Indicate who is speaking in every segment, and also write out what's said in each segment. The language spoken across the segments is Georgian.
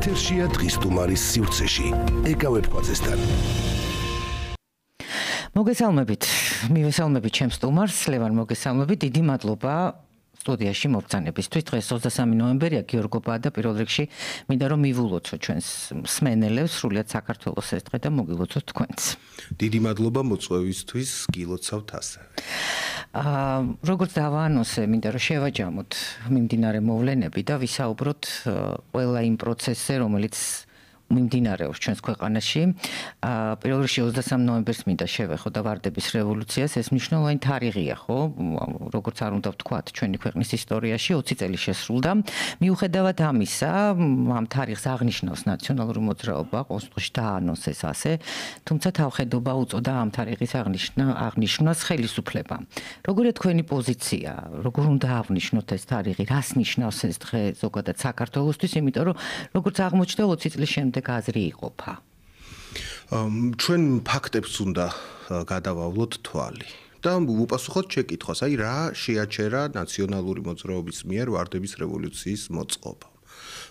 Speaker 1: ეთერშია დღის თუმარის სივრცეში ეკავეთ ყაზესთან
Speaker 2: მოგესალმებით მივესალმებით ჩემს თუმარს ლევან მოგესალმებით დიდი მადლობა სტუდიაში მობრძანებისთვის დღეს 23 ნოემბერია გიორგო ბადა პირველ რიგში მინდა რომ მივულოცო ჩვენს სმენელებს სრულიად საქართველოს ეს დღე და მოგილოცოთ თქვენს დიდი მადლობა მოწვევისთვის გილოცავთ ასე აა როგორც დავანოსე მინდა რომ შევაჯამოთ მიმდინარე მოვლენები და ვისაუბროთ ყველა იმ პროცესზე რომელიც მიმდინარეობს ჩვენს ქვეყანაში. აა პირველ რიგში 23 ნოემბერს მინდა შევეხო და ვარდების რევოლუციას, ეს მნიშვნელოვანი თარიღია, ხო? როგორც არ უნდა ვთქვათ, ჩვენი ქვეყნის ისტორიაში 20 წელი შესრულდა. მიუხედავად ამისა, ამ თარიღს აღნიშნავს ნაციონალური მოძრაობა, ყოველთვის დაანონს ეს ასე, თუმცა თავხედობა უწოდა ამ თარიღის აღნიშნა აღნიშნას ხელისუფლება. როგორია თქვენი პოზიცია? როგორ უნდა აღნიშნოთ ეს თარიღი? რას ნიშნავს ეს დღე ზოგადად საქართველოსთვის? იმიტომ რომ როგორც აღმოჩნდა 20 წლის შემდეგ ამაზე გაზრი იყოფა.
Speaker 1: ჩვენ ფაქტებს უნდა გადავავლოთ თვალი. და უპასუხოთ შეკითხვას, აი რა შეაჩერა ნაციონალური მოძრაობის მიერ ვარდების რევოლუციის მოწყობა.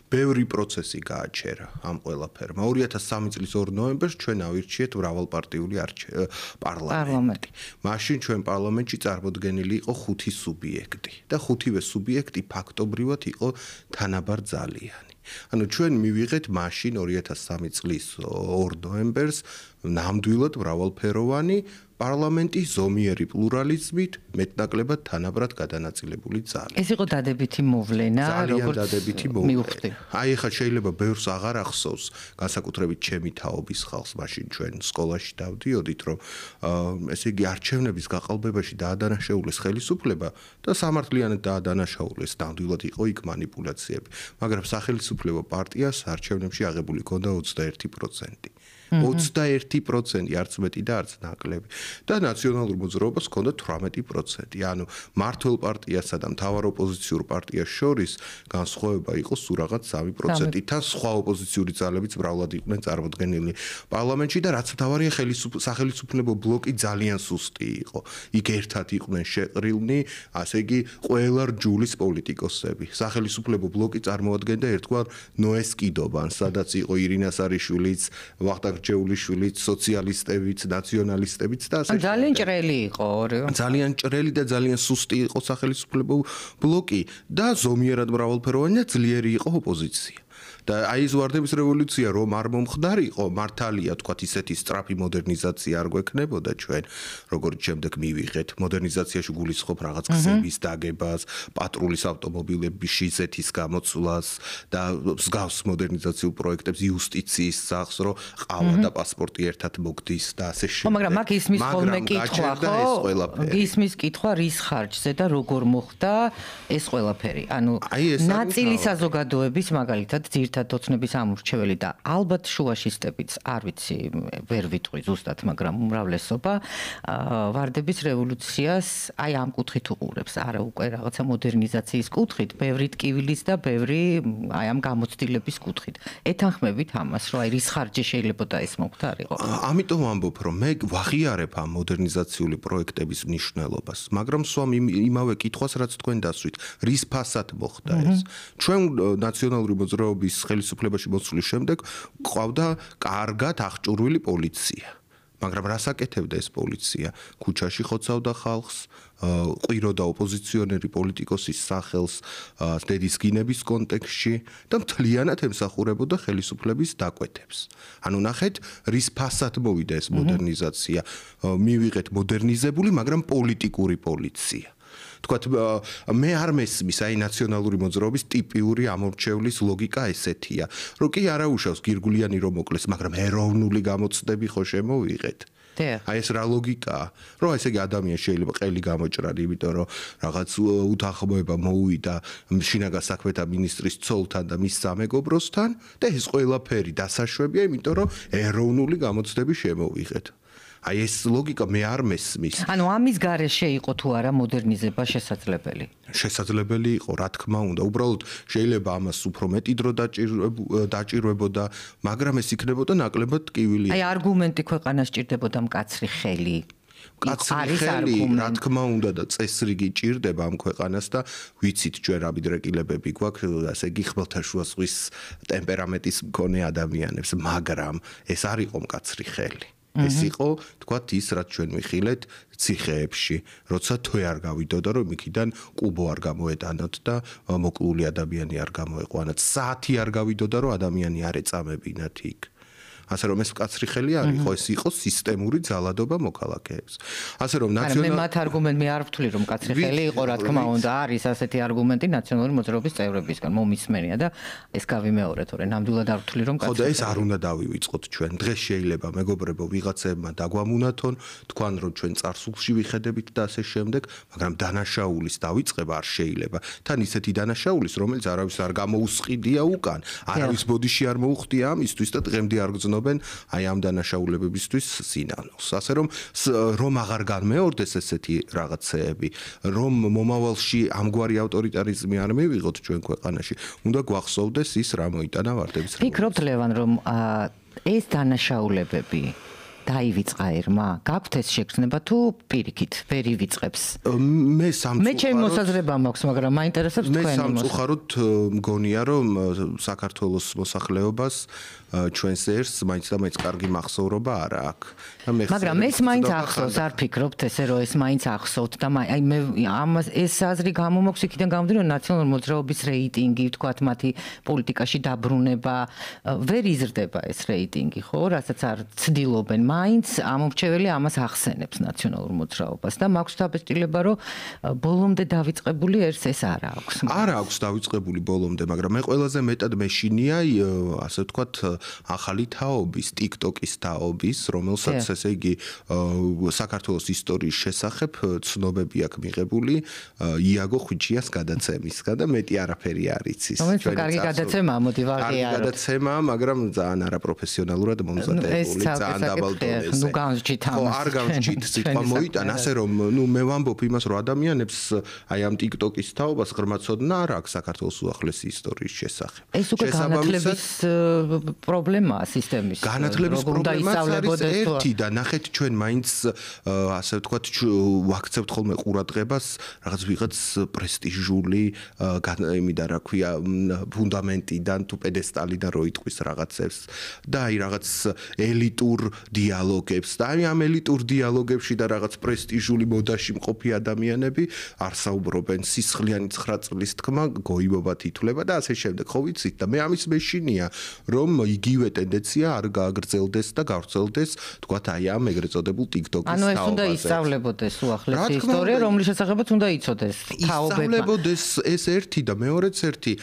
Speaker 1: ბევრი პროცესი გააჩერა ამ ყველაფერმა. 2003 წლის 2 ნოემბერს ჩვენ ავირჩიეთ მრავალპარტიული პარლამენტი. მაშინ ჩვენ პარლამენტში წარმოდგენილი იყო ხუთი სუბიექტი და ხუთივე სუბიექტი ფაქტობრივად იყო თანაბარ ძალიანი. ანუ ჩვენ მივიღეთ მაშინ 2003 წლის 2 ნოემბერს ნამდვილად მრავალფეროვანი პარლამენტის ზომიერი პლურალიზმით მეტნაკლებად თანაბრად გადანაწილებული ძალი.
Speaker 2: ეს იყო დადებითი მოვლენა, როგორც დადებითი მოვლენა.
Speaker 1: აი ხა შეიძლება ბევრს აღარ ახსოვს, განსაკუთრებით ჩემი თაობის ხალხს, მაშინ ჩვენ სკოლაში დავდიოდით, რომ ესე იგი არჩევნების გაყალბებაში დაადანაშაულეს ხელისუფლება და სამართლიანად დაადანაშაულეს, ნამდვილად იყო იქ манипуляციები, მაგრამ სახელმწიფო თავისუფლება პარტიას არჩევნებში აღებული ჰქონდა 21%. 21% არც მეტი და არც ნაკლები და ნაციონალურ მოძრაობას ჰქონდა 18% ანუ მართლ პარტიასა და მთავარ ოპოზიციურ პარტიას შორის განსხვავება იყო სულ რაღაც 3% თან სხვა ოპოზიციური ძალებიც ბრავლად იყვნენ წარმოდგენილი პარლამენტში და რაც თავარია ხელისუფლებო ბლოკი ძალიან სუსტი იყო იქ ერთად იყვნენ შეყრილნი ასე იგი ყველა რჯულის პოლიტიკოსები სახელისუფლებო ბლოკი წარმოადგენდა ერთგვარ ნოესკიდობან სადაც იყო ირინა სარიშვილიც ვახტანგ გარჯეულიშვილიც, სოციალისტებიც, ნაციონალისტებიც და ასე.
Speaker 2: ძალიან ჭრელი იყო ორივე. ძალიან ჭრელი და
Speaker 1: ძალიან სუსტი იყო სახელმწიფო ბლოკი და ზომიერად მრავალფეროვანი და ძლიერი იყო ოპოზიცია. და აი ეს ვარდების რევოლუცია რომ არ მომხდარიყო მართალია თქვათ ისეთი სტრაფი მოდერნიზაცია არ გვექნებოდა ჩვენ როგორც შემდეგ მივიღეთ მოდერნიზაციაში გულისხმობ რაღაც გზების დაგებას პატრულის ავტომობილების შეზეთის გამოცვლას და მსგავს მოდერნიზაციულ პროექტებს იუსტიციის სახს რომ ყავა და პასპორტი
Speaker 2: ერთად მოგდის და ასე შემდეგ მაგრამ მაგ ისმის ხოლმე კითხვა ხო ისმის კითხვა რის ხარჯზე და როგორ მოხდა ეს ყველაფერი ანუ ნაწილი საზოგადოების მაგალითად ძირთ ერთად დოცნების ამურჩეველი და ალბათ შუაშისტებიც, არ ვიცი, ვერ ვიტყვი ზუსტად, მაგრამ უმრავლესობა ვარდების რევოლუციას აი ამ კუთხით უყურებს, არა უკვე რაღაცა მოდერნიზაციის კუთხით, ბევრი ტკივილის და ბევრი აი ამ გამოცდილების კუთხით. ეთანხმებით ამას, რომ აი რის ხარჯი შეიძლებაოდა ეს მომხდარიყო?
Speaker 1: ამიტომ ამბობ, რომ მე ვაღიარებ ამ მოდერნიზაციული პროექტების მნიშვნელობას, მაგრამ სوام იმავე კითხვას, რაც თქვენ დასვით, რის ფასად მოხდა ეს? ჩვენ ნაციონალური მოძრაობის ხელისუფლებაში მოსვლის შემდეგ ყავდა კარგად აღჭურვილი პოლიცია. მაგრამ რას აკეთებდა ეს პოლიცია? ქუჩაში ხოცავდა ხალხს, ყიროდა ოპოზიციონერი პოლიტიკოსის სახელს დედის გინების კონტექსში და მთლიანად ემსახურებოდა ხელისუფლების დაკვეთებს. ანუ ნახეთ, რის ფასად მოვიდა ეს მოდერნიზაცია. მივიღეთ მოდერნიზებული, მაგრამ პოლიტიკური პოლიცია. თქვათ მე არ მესმის აი ნაციონალური მოძრაობის ტიპიური ამორჩევლის ლოგიკა ესეთია რომ კი არაუშავს გირგულიანი რომ მოკლეს მაგრამ ეროვნული გამოცდები ხო შემოვიღეთ აი ეს რა ლოგიკაა რომ ესე იგი ადამიანი შეიძლება ყელი გამოჭრალი იმიტომ რომ რაღაც უთანხმოება მოუვიდა შინაგან საქმეთა მინისტრის ცოლთან და მის სამეგობროსთან და ეს ყველაფერი დასაშვებია იმიტომ რომ ეროვნული გამოცდები შემოვიღეთ აი ეს ლოგიკა მე არ მესმის.
Speaker 2: ანუ ამის გარეშე იყო თუ არა მოდერნიზება შესაძლებელი.
Speaker 1: შესაძლებელი იყო, რა თქმა უნდა. უბრალოდ შეიძლება ამას უფრო მეტი დრო დაჭიროებოდა, მაგრამ ეს იქნებოდა ნაკლებად ტკივილი.
Speaker 2: აი არგუმენტი ქვეყანას ჭირდებოდა მკაცრი ხელი.
Speaker 1: კაცრი ხელი, რა თქმა უნდა და წესრიგი ჭირდება ამ ქვეყანას და ვიცით ჯერ ამიდრეკილებები გვაქვს, ასე იგი ხმელთაშუა ზღვის ტემპერამენტის მქონე ადამიანებს, მაგრამ ეს არ იყო მკაცრი ხელი. ეს იყო თქვათ ის რაც ჩვენ ვიხილეთ ციხეებში როცა თვე არ გავიდოდო რომ იქიდან კუბო არ გამოეტანოთ და მოკლული ადამიანები არ გამოეყვანოთ საათი არ გავიდოდო რომ ადამიანები არ ეწამებინათ იქ ასე რომ ეს მკაცრი ხელი არის ხო ეს იყოს სისტემური ძალადობა მოქალაქეებს ასე რომ ნაციონალ მე
Speaker 2: მათ არგუმენტი არ ვთვლი რომ მკაცრი ხელი იყო რა თქმა უნდა არის ასეთი არგუმენტი ნაციონალური მოძრაობის წევრებისგან მომისმენია და ეს გავიმეორეთ ორი ნამდვილად არ ვთვლი რომ მკაცრი ხო და ეს არ
Speaker 1: უნდა დავივიწყოთ ჩვენ დღეს შეიძლება მეგობრებო ვიღაცებმა დაგვამუნათონ თქვან რომ ჩვენ წარსულში ვიხედებით და ასე შემდეგ მაგრამ დანაშაულის დავიწყება არ შეიძლება თან ისეთი დანაშაულის რომელიც არავის არ გამოუსყიდია უკან არავის ბოდიში არ მოუხდია ამისთვის და დღემდე არ გძნობ ცდილობენ აი ამ დანაშაულებებისთვის სინანოს. ასე რომ რომ აღარ განმეორდეს ესეთი რაღაცეები, რომ მომავალში ამგვარი ავტორიტარიზმი არ მივიღოთ ჩვენ ქვეყანაში, უნდა გვახსოვდეს
Speaker 2: ის რა მოიტანა ვარდების რაღაც. ფიქრობ ლევან, რომ ეს დანაშაულებები დაივიწყა ერმა? გაქვთ ეს შეგრძნება თუ პირიქით? ვერი ვიწყებს. მე სამწუხაროდ მე ჩემი მოსაზრება მაქვს, მაგრამ მაინტერესებს თქვენი მოსაზრება. მე სამწუხაროდ
Speaker 1: მგონია, hm, რომ hm, საქართველოს მოსახლეობას აა ჩვენს ერთს მაინც და მეც კარგი მახსოვრობა არა
Speaker 2: აქვს და მე მაგრამ ეს მაინც ახსოვს არ ფიქრობთ ესე რომ ეს მაინც ახსოვთ და აი მე ამ ეს აზრი გამომაქვს იქიდან გამომდინარე ნაციონალურ მოძრაობის რეიტინგი თქვათ მათი პოლიტიკაში დაბრუნება ვერ იზრდება ეს რეიტინგი ხო რასაც არ ცდილობენ მაინც ამომრჩეველი ამას ახსენებს ნაციონალურ მოძრაობას და მაქვს დაბეჭდილება რომ ბოლომდე დავიწყებული ერთს ეს არ აქვს
Speaker 1: არა აქვს დავიწყებული ბოლომდე მაგრამ მე ყველაზე მეტად მეშინია ასე ვთქვათ ახალი თაობის, TikTok-ის თაობის, რომელსაც ესე იგი საქართველოს ისტორიის შესახებ ცნობები აქვს მიღებული იაგო ხუჩიას გადაცემისგან და მეტი არაფერი არ იცის. ჩვენ კარგი გადაცემა
Speaker 2: მოდი ვაღიარო. კარგი
Speaker 1: გადაცემა, მაგრამ ძალიან არაპროფესიონალურად მომზადებული, ძალიან დაბალ დონეზე. ნუ განსჭი თამაში. ხო, არ განსჭი სიტყვა მოიტან, ასე რომ ნუ მე ვამბობ იმას, რომ ადამიანებს აი ამ TikTok-ის თაობას ღრმა ცოდნა არ აქვს საქართველოს უახლესი ისტორიის შესახებ. ეს უკვე
Speaker 2: განათლების პრობლემაა სისტემის განათლების პრობლემაა ერთი
Speaker 1: და ნახეთ ჩვენ მაინც ასე ვთქვათ ვაქცევთ ხოლმე ყურადღებას რაღაც ვიღაც პრესტიჟული იმიდან რა ქვია ფუნდამენტიდან თუ პედესტალიდან რო იტყვის რაღაცებს და აი რაღაც ელიტურ დიალოგებს და აი ამ ელიტურ დიალოგებში და რაღაც პრესტიჟული მოდაში მყოფი ადამიანები არსაუბრობენ სისხლიანი 9 წლის თქმა გოიბობა თითולה და ასე შემდეგ ხო ვიცით და მე ამის მეშინია რომ იგივე ტენდენცია არ გააგრძელდეს და გავრცელდეს, თქვათ აი ამ ეგრეთ წოდებულ TikTok-ის თაობაზე. ანუ ეს უნდა ისწავლებოდეს
Speaker 2: უახლესი ისტორია, რომლის შესახებაც უნდა იცოდეს
Speaker 1: თაობებმა. ისწავლებოდეს ეს ერთი და მეორეც ერთი,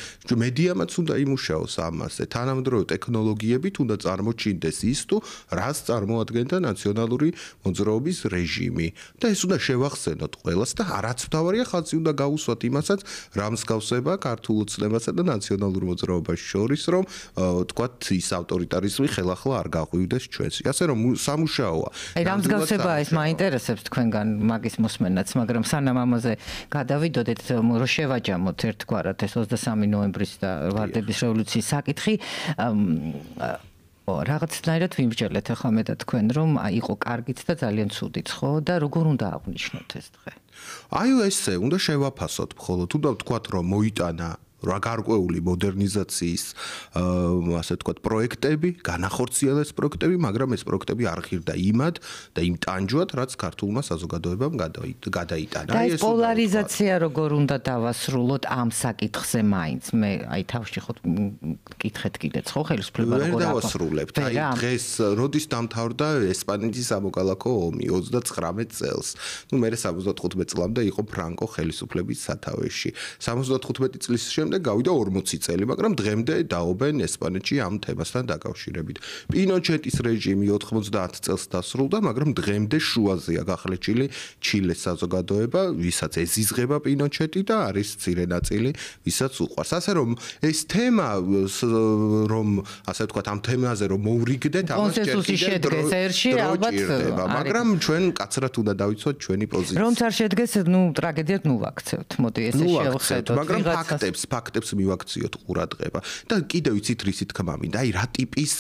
Speaker 1: მედიამაც უნდა იმუშაოს ამაზე. თანამედროვე ტექნოლოგიებით უნდა წარმოჩინდეს ის თუ რას წარმოადგენდა ნაციონალური მოძრაობის რეჟიმი და ეს უნდა შევახსენოთ ყველას და არაც მთავარია ხალხი უნდა გაუსვათ იმასაც, რა მსგავსება ქართულ ოცნებასა და ნაციონალურ მოძრაობას შორის, რომ თქვათ ის ის ავტორიტარიზმი ხელახლა არ გაყვიდეს ჩვენს. ასე რომ
Speaker 2: სამუშაოა. აი რა მსგავსება ის მაინტერესებს თქვენგან მაგის მოსმენაც, მაგრამ სანამ ამაზე გადავიდოდეთ, რომ შევაჯამოთ ერთგვარად ეს 23 ნოემბრის და ვარდების რევოლუციის საკითხი, ო რაღაცნაირად ვიმსჯელეთ ახლა მე და თქვენ რომ აიყო კარგიც და ძალიან ცუდიც ხო და როგორ უნდა აღნიშნოთ ეს დღე? აი
Speaker 1: ესე, უნდა შევაფასოთ, ხოლო თუ და ვთქვათ რომ მოიტანა რა გარკვეული მოდერნიზაციის ასე ვთქვათ პროექტები, განახორციელეს პროექტები, მაგრამ ეს პროექტები არ ღირდა იმად და იმ ტანჯვად, რაც ქართულმა საზოგადოებამ გადაიტანა. და ეს
Speaker 2: პოლარიზაცია როგორ უნდა დავასრულოთ ამ საკითხზე მაინც? მე აი თავში ხო კითხეთ კიდეც ხო ხელისუფლება როგორ დავასრულებთ? აი
Speaker 1: დღეს როდის დამთავრდა ესპანეთის ამოკალაკო ომი 39 წელს. ნუ მე 75 წლამდე იყო ფრანკო ხელისუფლების სათავეში. 75 წლის შემდეგ შემდეგ გავიდა 40 წელი, მაგრამ დღემდე დაობენ ესპანეთში ამ თემასთან დაკავშირებით. პინოჩეტის რეჟიმი 90 წელს დასრულდა, მაგრამ დღემდე შუაზეა გახლეჩილი ჩილეს საზოგადოება, ვისაც ეზიზღება პინოჩეტი და არის ძირენაწილი, ვისაც უყვარს. ასე რომ ეს თემა რომ ასე ვთქვათ ამ თემაზე რომ მოურიგდეთ, ამას შეიძლება კონსენსუსი შედგეს ერში ალბათ, მაგრამ
Speaker 2: ჩვენ კაცრად უნდა დავიცოთ ჩვენი პოზიცია. რომც არ შედგეს, ну, ტრაგედიად ნუ ვაქცევთ. მოდი ესე შევხედოთ. ნუ ვაქცევთ, მაგრამ ფაქტებს
Speaker 1: ფაქტებს მივაქციოთ ყურადღება და კიდე ვიცით რისი თქმა მინდა აი რა ტიპის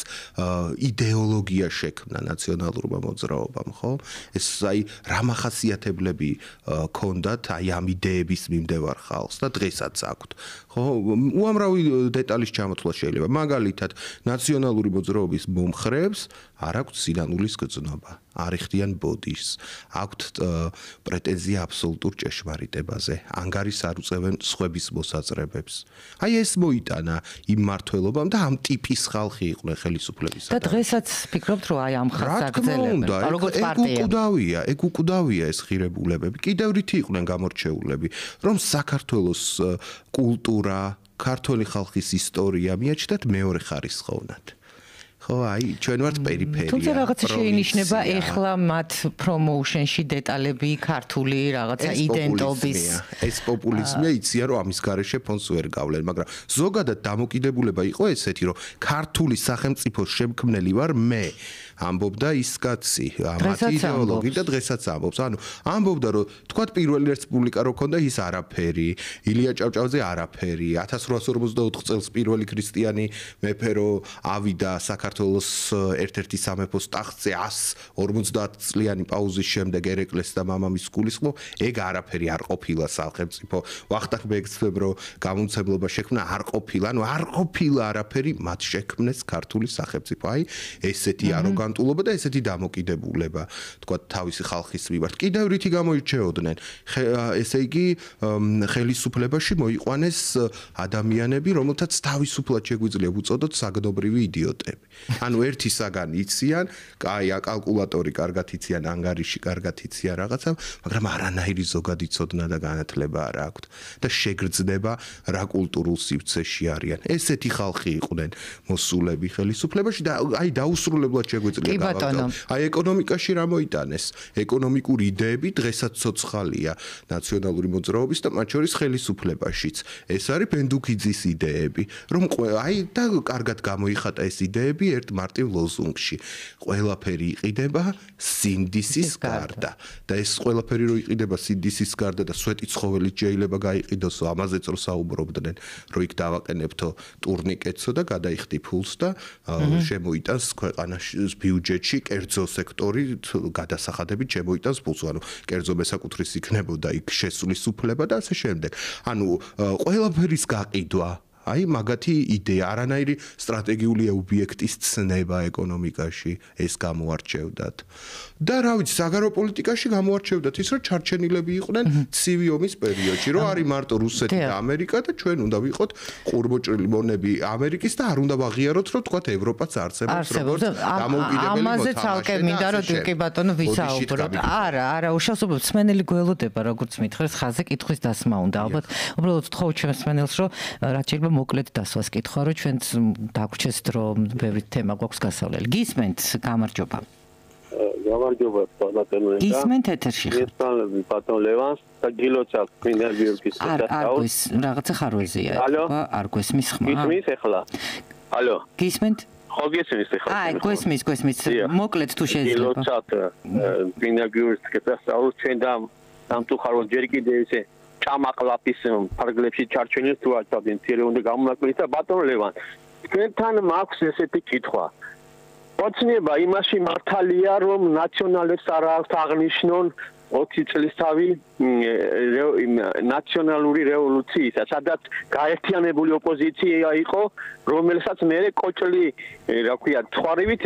Speaker 1: იდეოლოგია შექმნა ნაციონალურმა მოძრაობამ ხო ეს აი რა მახასიათებლები ქონდათ აი ამ იდეების მიმდევარ ხალხს და დღესაც აქვთ ხო უამრავი დეტალის ჩამოთვლა შეიძლება მაგალითად ნაციონალური მოძრაობის მომხრეებს არ აქვთ სინანულის გწნობა, არ იხდიან ბოდიშს, აქვთ პრეტენზია აბსოლუტურ ჭეშმარიტებაზე, ანგარის არ უწევენ სხების მოსაზრებებს. აი ეს მოიტანა იმ მართლობამ და ამ ტიპის ხალხი იყო ხელისუფლების.
Speaker 2: და დღესაც ფიქრობთ, რომ აი ამ ხალხს აგძელებენ, როგორც პარტია. ეგ
Speaker 1: უკუდავია, ეგ უკუდავია ეს ღირებულებები. კიდევ რითი იყვნენ გამორჩეულები, რომ საქართველოს კულტურა ქართული ხალხის ისტორია მიაჩნდათ მეორე ხარის ხოვნად. ხო, აი, ჩვენ ვართ პერიფერია. თუმცა რაღაც შეინიშნება ეხლა
Speaker 2: მათ პრომოუშენში დეტალები, ქართული რაღაცა იდენტობის.
Speaker 1: ეს პოპულიზმია, იცია რომ ამის გარეშე ფონს ვერ გავლენ, მაგრამ ზოგადად დამოკიდებულება იყო ესეთი, რომ ქართული სახელმწიფოს შემქმნელი ვარ მე. ამბობდა ის კაცი, მათი იდეოლოგი და დღესაც ამბობს. ანუ ამბობდა რომ თქვა პირველი რესპუბლიკა რო ქონდა ის არაფერი, ილია ჭავჭავაძე არაფერი, 1854 წელს პირველი ქრისტიანი მეფე რო ავიდა საქართველოს ერთ-ერთი სამეფოს ტახტზე 150 წლიანი პაუზის შემდეგ ერეკლეს და მამამის გულისხმო, ეგ არაფერი არ ყოფილა სახელმწიფო. ვახტანგ ბეგცებ რო გამომცემლობა შექმნა არ ყოფილა, ანუ არ ყოფილა არაფერი მათ შექმნეს ქართული სახელმწიფო. აი ესეთი არ როგორ ღიგანტულობა და ესეთი დამოკიდებულება, თქვა თავისი ხალხის მიმართ. კიდევ რითი გამოირჩეოდნენ? ესე იგი, ხელისუფლებაში მოიყვანეს ადამიანები, რომელთაც თავისუფლად შეგვიძლია უწოდოთ საგდობრივი იდიოტები. ანუ ერთი საგანი იციან, კაი, აკალკულატორი კარგად იციან, ანგარიში კარგად იციან რაღაცა, მაგრამ არანაირი ზოგადი ცოდნა და განათლება არ აქვთ და შეგრძნება რა კულტურულ სივრცეში არიან. ესეთი ხალხი იყვნენ მოსულები ხელისუფლებაში და აი დაუსრულებლად შეგვიძლია შეიძლება გავაკეთო. აი ეკონომიკაში რა მოიტანეს? ეკონომიკური იდეები დღესაც ცოცხალია ნაციონალური მოძრაობის და მათ შორის ხელისუფლებაშიც. ეს არის ბენდუკიძის იდეები, რომ აი და კარგად გამოიხატა ეს იდეები ერთ მარტივ ლოზუნგში. ყველაფერი იყიდება სინდისის გარდა და ეს ყველაფერი რო იყიდება სინდისის გარდა და სვეტი ცხოველი შეიძლება გაიყიდოს ამაზე წრო საუბრობდნენ, რომ იქ დავაყენებთო ტურნიკეტსო და გადაიხდი ფულს და შემოიტანს ქვეყანაში ბიუჯეტში კერძო სექტორი გადასახადებით შემოიტანს ფულს, ანუ კერძო მესაკუთრის იქნებოდა იქ შესulis უფლება და ასე შემდეგ. ანუ ყველაფერის გაყიდვა აი მაგათი იდეა, არანაირი სტრატეგიული ობიექტის ცნება ეკონომიკაში ეს გამოარჩევდათ. და რა ვიცი, საგარო პოლიტიკაში გამოარჩევდათ ის, რომ ჩარჩენილები იყვნენ ცივი ომის პერიოდში, რომ არის მარტო რუსეთი და ამერიკა და ჩვენ უნდა ვიყოთ ყურბოჭრილი მონები ამერიკის და არ უნდა ვაღიაროთ, რომ თქვათ ევროპაც
Speaker 2: არსებობს, როგორც დამოუკიდებელი მოთხოვნა. ამაზე ცალკე მინდა რომ კი ბატონო ვისაუბროთ. არა, არა, უშავსობთ სმენელი გველოდება, როგორც მითხრეს ხაზე კითხვის დასმა უნდა. ალბათ, უბრალოდ თხოვ ჩემს სმენელს, რომ რაც შეიძლება მოკლედ დასვას კითხვა, რომ ჩვენც დაგვრჩეს დრო, ბევრი თემა გვაქვს გასავლელი. გისმენთ, გამარჯობა.
Speaker 1: გამარჯობა ბატონო. გისმენთ ეთერში. გესალმები ბატონ ლევანს და გილოცავ
Speaker 2: წინა გიორგის საქართველოს. არის რაღაცა ხარვეზია. არ გესმის ხმა. გისმის ეხლა. ალო. გისმენთ? ხო გესმის ეხლა. აი, გესმის, გესმის. მოკლედ თუ შეიძლება. გილოცავ წინა გიორგის საქართველოს ჩვენ და სამწუხაროდ ჯერ კიდე ისე
Speaker 1: ჭამაყლაფის ფარგლებში ჩარჩენილს თუ აჩადენ წერე უნდა გამონაკლისა ბატონ ლევან
Speaker 2: თქვენთან მაქვს ესეთი კითხვა
Speaker 1: ოცნება იმაში მართალია რომ ნაციონალებს არ აქვს აღნიშნონ 20 წლისთავი ნაციონალური რევოლუციისა, სადაც გაერთიანებული ოპოზიცია იყო, რომელსაც მეરે კოჭლი, რა ქვია, თხარივით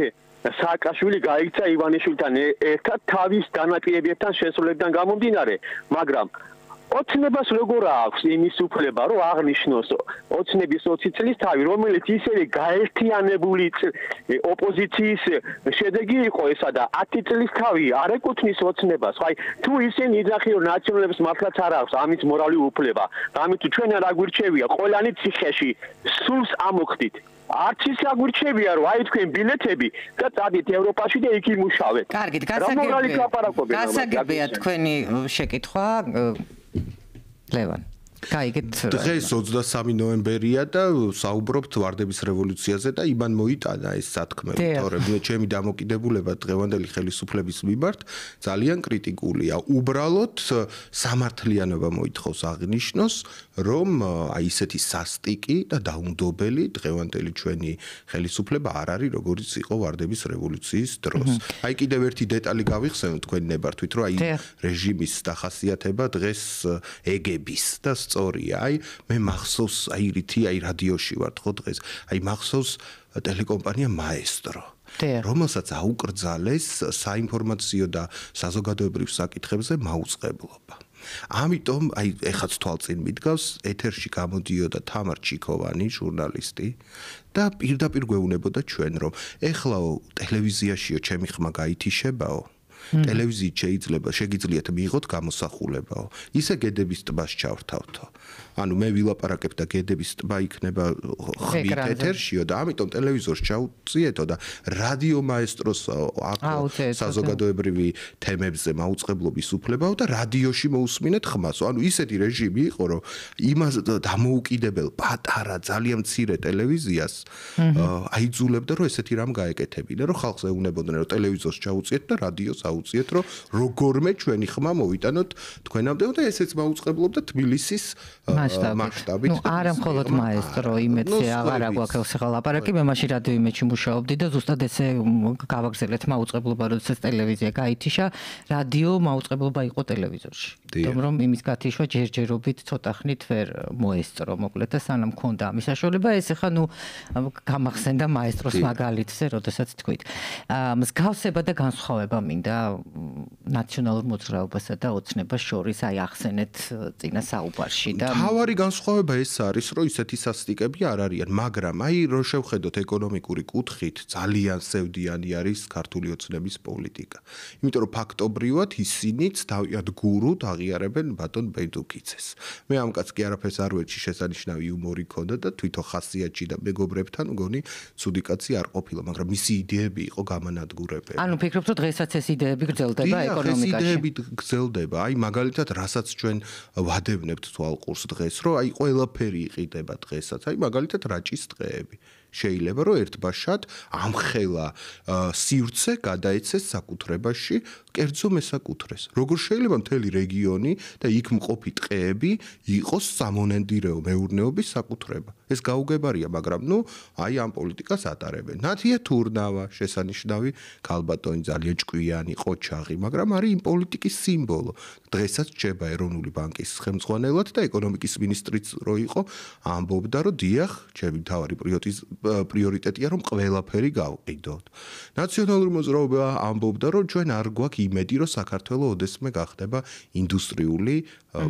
Speaker 1: სააკაშვილი გაიქცა ივანიშვილთან ერთად თავის დანაპირებებთან შესრულებიდან გამომდინარე, მაგრამ ოცნებას როგორ აქვს იმის უფლება რომ აღნიშნოს ოცნების 20 წლის თავი რომელიც ისერი გაერთიანებული ოპოზიციის შედეგი იყო ესა და 10 წლის თავი არ ეკუთვნის ოცნებას აი თუ ისინი იძახიო ნაციონალებს მართლაც არ აქვს ამის მორალური უფლება ამით ჩვენ არ აგვირჩევია ყველანი ციხეში სულს ამოხდით არც ის აგურჩებია რომ აი თქვენ ბილეთები და წადით ევროპაში და იქ იმუშავეთ.
Speaker 2: კარგი, გასაგებია. გასაგებია თქვენი შეკითხვა. 11 გაიგეთ დღეს
Speaker 1: 23 ნოემბერია და საუბრობთ ვარდების რევოლუციაზე და იმან მოიტანა ეს სათქმე თორემ ჩემი დამოკიდებულება დღევანდელი ხელისუფლების მიმართ ძალიან კრიტიკულია უბრალოდ სამართლიანობა მოითხოვს აღნიშნოს რომ აი ესეთი სასტიკი და დაუნდობელი დღევანდელი ჩვენი ხელისუფლება არ არის როგორიც იყო ვარდების რევოლუციის დროს აი კიდევ ერთი დეტალი გავიხსენოთ თქვენ ნებართვით რომ აი რეჟიმის დახასიათება დღეს ეგების და სწორია. აი, მე მახსოვს აი რითი აი რადიოში ვარ ხო დღეს. აი მახსოვს ტელეკომპანია მაესტრო. რომელსაც აუკრძალეს საინფორმაციო და საზოგადოებრივ საკითხებზე მაუწყებლობა. ამიტომ აი ეხაც თვალწინ მიდგავს ეთერში გამოდიოდა თამარ ჩიქოვანი ჟურნალისტი და პირდაპირ გვეუბნებოდა ჩვენ რომ ეხლაო ტელევიზიაშიო ჩემი ხმა გაითიშებაო ტელევიზიით შეიძლება შეგიძლიათ მიიღოთ გამოსახულებაო ისე გედების ტბას ჩავრთავთო ანუ მე ვილაპარაკებ და გედების ტბა იქნება ხმით ეთერშიო და ამიტომ ტელევიზორს ჩაუწიეთო და რადიო მაესტროს აკო საზოგადოებრივი თემებზე მაუწყებლობის უფლებაო და რადიოში მოусმინეთ ხმასო ანუ ისეთი რეჟიმი იყო რომ იმას დამოუკიდებელ პატარა ძალიან ცირე ტელევიზიას აიძულებდა რომ ესეთი რამ გაეკეთებინა რომ ხალხს ეუბნებოდნენ რომ ტელევიზორს ჩაუწიეთ და რადიოს აუწიეთ რომ როგორმე ჩვენი ხმა მოვიტანოთ თქვენამდე და ესეც მაუწყებლობდა
Speaker 2: თბილისის მასშტაბით. ნუ არა მხოლოდ მაესტრო იმედზე აღარა გვაქვს ახლა ხელსაყალაპარაკი, მე მაშინ რადიო იმედში მუშაობდი და ზუსტად ესე გავაგზელეთ მაუწყებლობა, როდესაც ტელევიზია გაითიშა, რადიო მაუწყებლობა იყო ტელევიზორში. დიახ. რომ იმის გათიშვა ჯერჯერობით ცოტა ხნით ვერ მოესწრო, მოკლედ და სანამ მქონდა ამის საშუალება, ეს ახლა ნუ გამახსენდა მაესტროს მაგალითზე, როდესაც თქვით. მსგავსება და განსხვავება მინდა ნაციონალურ მოძრაობასა და ოცნებას შორის აი ახსენეთ წინა საუბარში და
Speaker 1: მთავარი განსხვავება ეს არის, რომ ისეთი სასტიკები არ არიან, მაგრამ აი რომ შევხედოთ ეკონომიკური კუთხით, ძალიან სევდიანი არის ქართული ოცნების პოლიტიკა. იმიტომ რომ ფაქტობრივად ისინიც თავიად გურუთ აღიარებენ ბატონ ბენდუკიცეს. მე ამ კაცს კი არაფერს არ ვეცი შესანიშნავი იუმორი ქონდა და თვითონ ხასიათი და მეგობრებთან გონი ცუდი კაცი არ ყოფილა, მაგრამ მისი იდეები იყო გამანადგურებელი.
Speaker 2: ანუ ფიქრობთ, რომ დღესაც ეს იდეები გრძელდება ეკონომიკაში? დღესაც ეს იდეები
Speaker 1: გრძელდება. აი მაგალითად, რასაც ჩვენ ვადევნებთ თვალყურს დღეს დღეს, რომ აი ყველაფერი იყიდება დღესაც. აი მაგალითად რაჭის დღეები. შეიძლება რომ ერთბაშად ამხელა სივრცე გადაეცეს საკუთრებაში, კერძო მესაკუთრეს. როგორ შეიძლება მთელი რეგიონი და იქ მყოფი ტყეები იყოს სამონენდირეო მეურნეობის საკუთრება? ეს გაუგებარია, მაგრამ ნუ აი ამ პოლიტიკას ატარებენ. ნათია თურნავა, შესანიშნავი ქალბატონი, ძალიან ჭკვიანი ყოჩაღი, მაგრამ არის იმ პოლიტიკის სიმბოლო. დღესაც ჩება ეროვნული ბანკის ხელმძღვანელად და ეკონომიკის მინისტრიც რო იყო, ამბობდა რომ დიახ, ჩემი მთავარი პრიორიტეტია რომ ყველაფერი გავყიდოთ. ნაციონალური მოძრაობა ამბობდა რომ ჩვენ არ გვაქვს იმედი რომ საქართველოს ოდესმე გახდება ინდუსტრიული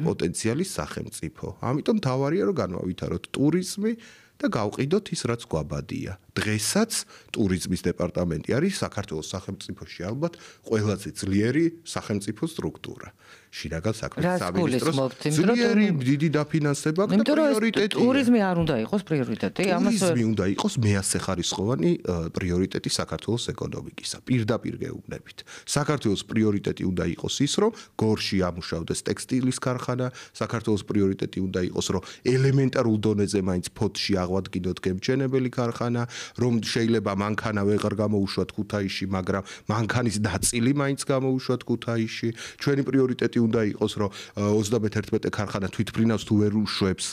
Speaker 1: პოტენციალის სახელმწიფო. ამიტომ თავარია რომ განვავითაროთ ტურიზმი გავიტევი და გავყიდოთ ის რაც გვაბადია. დღესაც ტურიზმის დეპარტამენტი არის საქართველოს სახელმწიფოში ალბათ ყველაზე ძლიერი სახელმწიფო სტრუქტურა. შინაგან საქმეთა სამინისტროს ძლიერი დიდი დაფინანსება აქვს და პრიორიტეტი ტურიზმი
Speaker 2: არ უნდა იყოს პრიორიტეტი ამას ტურიზმი
Speaker 1: უნდა იყოს მეასე ხარისხოვანი პრიორიტეტი საქართველოს ეკონომიკისა პირდაპირ გეუბნებით საქართველოს პრიორიტეტი უნდა იყოს ის რომ გორში ამუშავდეს ტექსტილის ქარხანა საქართველოს პრიორიტეტი უნდა იყოს რომ ელემენტარულ დონეზე მაინც ფოთში აღვადგინოთ გემჩენებელი ქარხანა რომ შეიძლება მანქანა ვეღარ გამოუშვათ ქუთაისში მაგრამ მანქანის ნაწილი მაინც გამოუშვათ ქუთაისში ჩვენი პრიორიტეტი უნდა იყოს, რომ 31 ქარხანა თვითფრინავს თუ ვერ უშვებს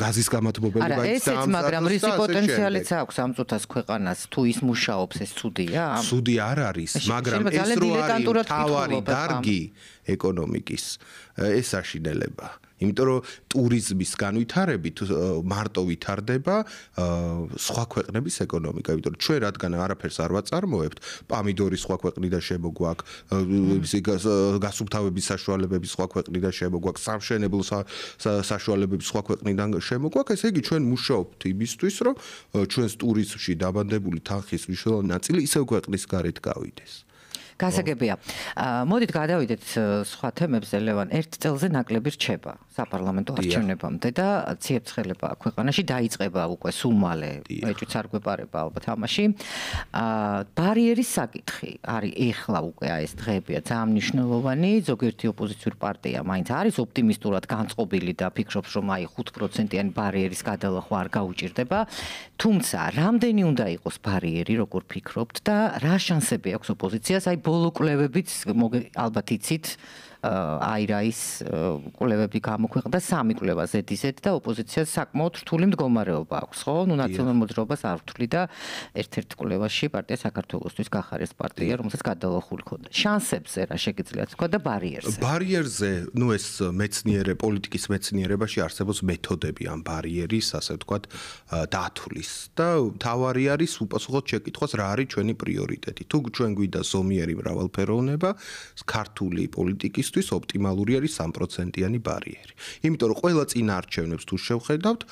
Speaker 1: გაზის გამათბობელი ბაიცა ამას. არა, ესეც, მაგრამ რისი პოტენციალიც
Speaker 2: აქვს ამ წუთას ქვეყანას, თუ ის მუშაობს, ეს ცუდია?
Speaker 1: ცუდი არ არის, მაგრამ ეს რო არის თავარი დარგი, ეკონომიკის ეს საშინელება. იმიტომ რომ ტურიზმის განვითარებით მარტო ვითარდება სხვა ქვეყნების ეკონომიკა, იმიტომ რომ ჩვენ რადგან არაფერს არ ვაწარმოებთ, პამიდორი სხვა ქვეყნიდან შემოგვაქ, გასუფთავების საშუალებები სხვა ქვეყნიდან შემოგვაქ, სამშენებლო საშუალებები სხვა ქვეყნიდან შემოგვაქ, ესე იგი ჩვენ მუშაობთ იმისთვის, რომ ჩვენს ტურიზმში დაბანდებული თანხის მნიშვნელოვანი ნაწილი ისევ ქვეყნის გარეთ გავიდეს.
Speaker 2: გასაგებია. მოდით გადავიდეთ სხვა თემებზე, ლევან. ერთ წელზე ნაკლები რჩება საპარლამენტო არჩევნებამდე და ციებცხელება ქვეყანაში დაიწყება უკვე სულ მალე. მეჭვიც არ გვეპარება ალბათ ამაში. აა ბარიერის საკითხი არის ეხლა უკვე ეს დღეებია ძალიან მნიშვნელოვანი. ზოგიერთი ოპოზიციური პარტია მაინც არის ოპტიმი スト ურად განწყობილი და ფიქრობს, რომ აი 5%-იანი ბარიერის გადალახვა არ გაუჭირდება. თუმცა, რამდენი უნდა იყოს ბარიერი, როგორ ფიქრობთ და რა შანსები აქვს ოპოზიციას აი ბოლო კვლევებიც ალბათ იცით აირაის კულევები გამოქვეყნდა სამი კულევა ზედიზედ და ოპოზიციას საკმაოდ რთული მდგომარეობა აქვს ხო ნუ ნაციონალურ მოძრაობას არ რთული და ერთ-ერთი კულევაში პარტია საქართველოსთვის გახარეს პარტია რომელსაც გადალახული ჰქონდა შანსებზე რა შეიძლება თქვა და ბარიერზე
Speaker 1: ბარიერზე ნუ ეს მეცნიერე პოლიტიკის მეცნიერებაში არსებობს მეთოდები ამ ბარიერის ასე ვთქვა დათვლის და თავარი არის უპასუხოდ შეკითხოს რა არის ჩვენი პრიორიტეტი თუ ჩვენ გვიდა ზომიერი მრავალფეროვნება ქართული პოლიტიკის ისთვის ოპტიმალური არის 3%-იანი ბარიერი. იმიტომ რომ ყველა ძინა არჩევნებს თუ შევხედავთ,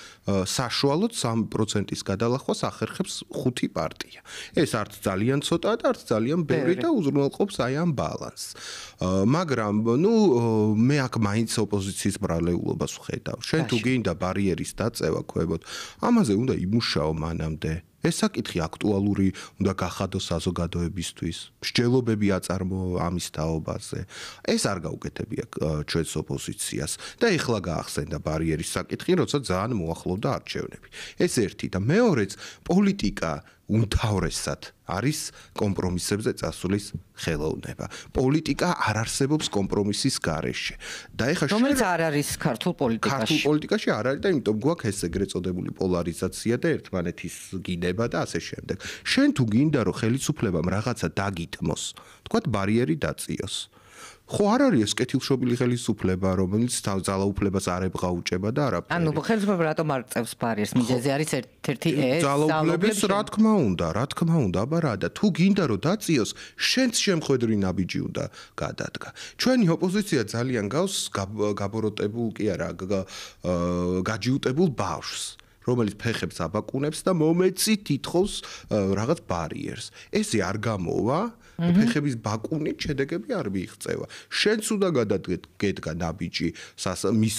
Speaker 1: საშუალოდ 3%-ის გადალახვას ახერხებს ხუთი პარტია. ეს არც ძალიან ცოტა და არც ძალიან ბევრი და უზრუნველყოფს აი ამ ბალანსს. მაგრამ, ნუ მე აქ მაინც ოპოზიციის ბრალეულობას ვხედავ. შენ თუ გინდა ბარიერის დაწევა ქვეობოთ, ამაზე უნდა იმუშაო მანამდე. ეს საკითხი აქტუალური უნდა გახადოს საზოგადოებისთვის. მსჯელობები აწარმო ამის თაობაზე. ეს არ გაუგეთებია ჩვენს ოპოზიციას და ეხლა გაახსენდა ბარიერის საკითხი, როცა ძალიან მოახლოვდა არჩევნები. ეს ერთი და მეორეც პოლიტიკა უმთავრესად არის კომპრომისებზე წასulis ხელოვნება. პოლიტიკა არ არსებობს კომპრომისის გარეშე. და ეხა შენ რომელიც არ არის ქართულ პოლიტიკაში? ქართულ პოლიტიკაში არ არის და იმიტომ გვაქვს ეს ეგრეთ წოდებული პოლარიზაცია და ერთმანეთის გინება და ასე შემდეგ. შენ თუ გინდა რომ ხელისუფლებამ რაღაცა დაგითმოს, თქვა ბარიერი დაწიოს. ხო არ არის კეთილშობილი ხელისუფლება, რომელიც ძალაუფლებას არ ებღა უჭება და არაფერი.
Speaker 2: ანუ ხელისუფლება რატომ არ წევს ბარიერს? მიზეზი არის ერთ-ერთი ეს ძალაუფლების
Speaker 1: რა თქმა უნდა, რა თქმა უნდა, აბა რა და თუ გინდა რომ დაციოს, შენც შემხედრი ნაბიჯი უნდა გადადგა. ჩვენი ოპოზიცია ძალიან გავს გაბოროტებულ კი არა, გაჯიუტებულ ბავშვს. რომელიც ფეხებს აბაკუნებს და მომეცი თითხოს რაღაც ბარიერს. ესე არ გამოვა, და ფეხების ბაკუნით შედეგები არ მიიღწევა. შენც უნდა გადადგეთკა ნაბიჯი სას მის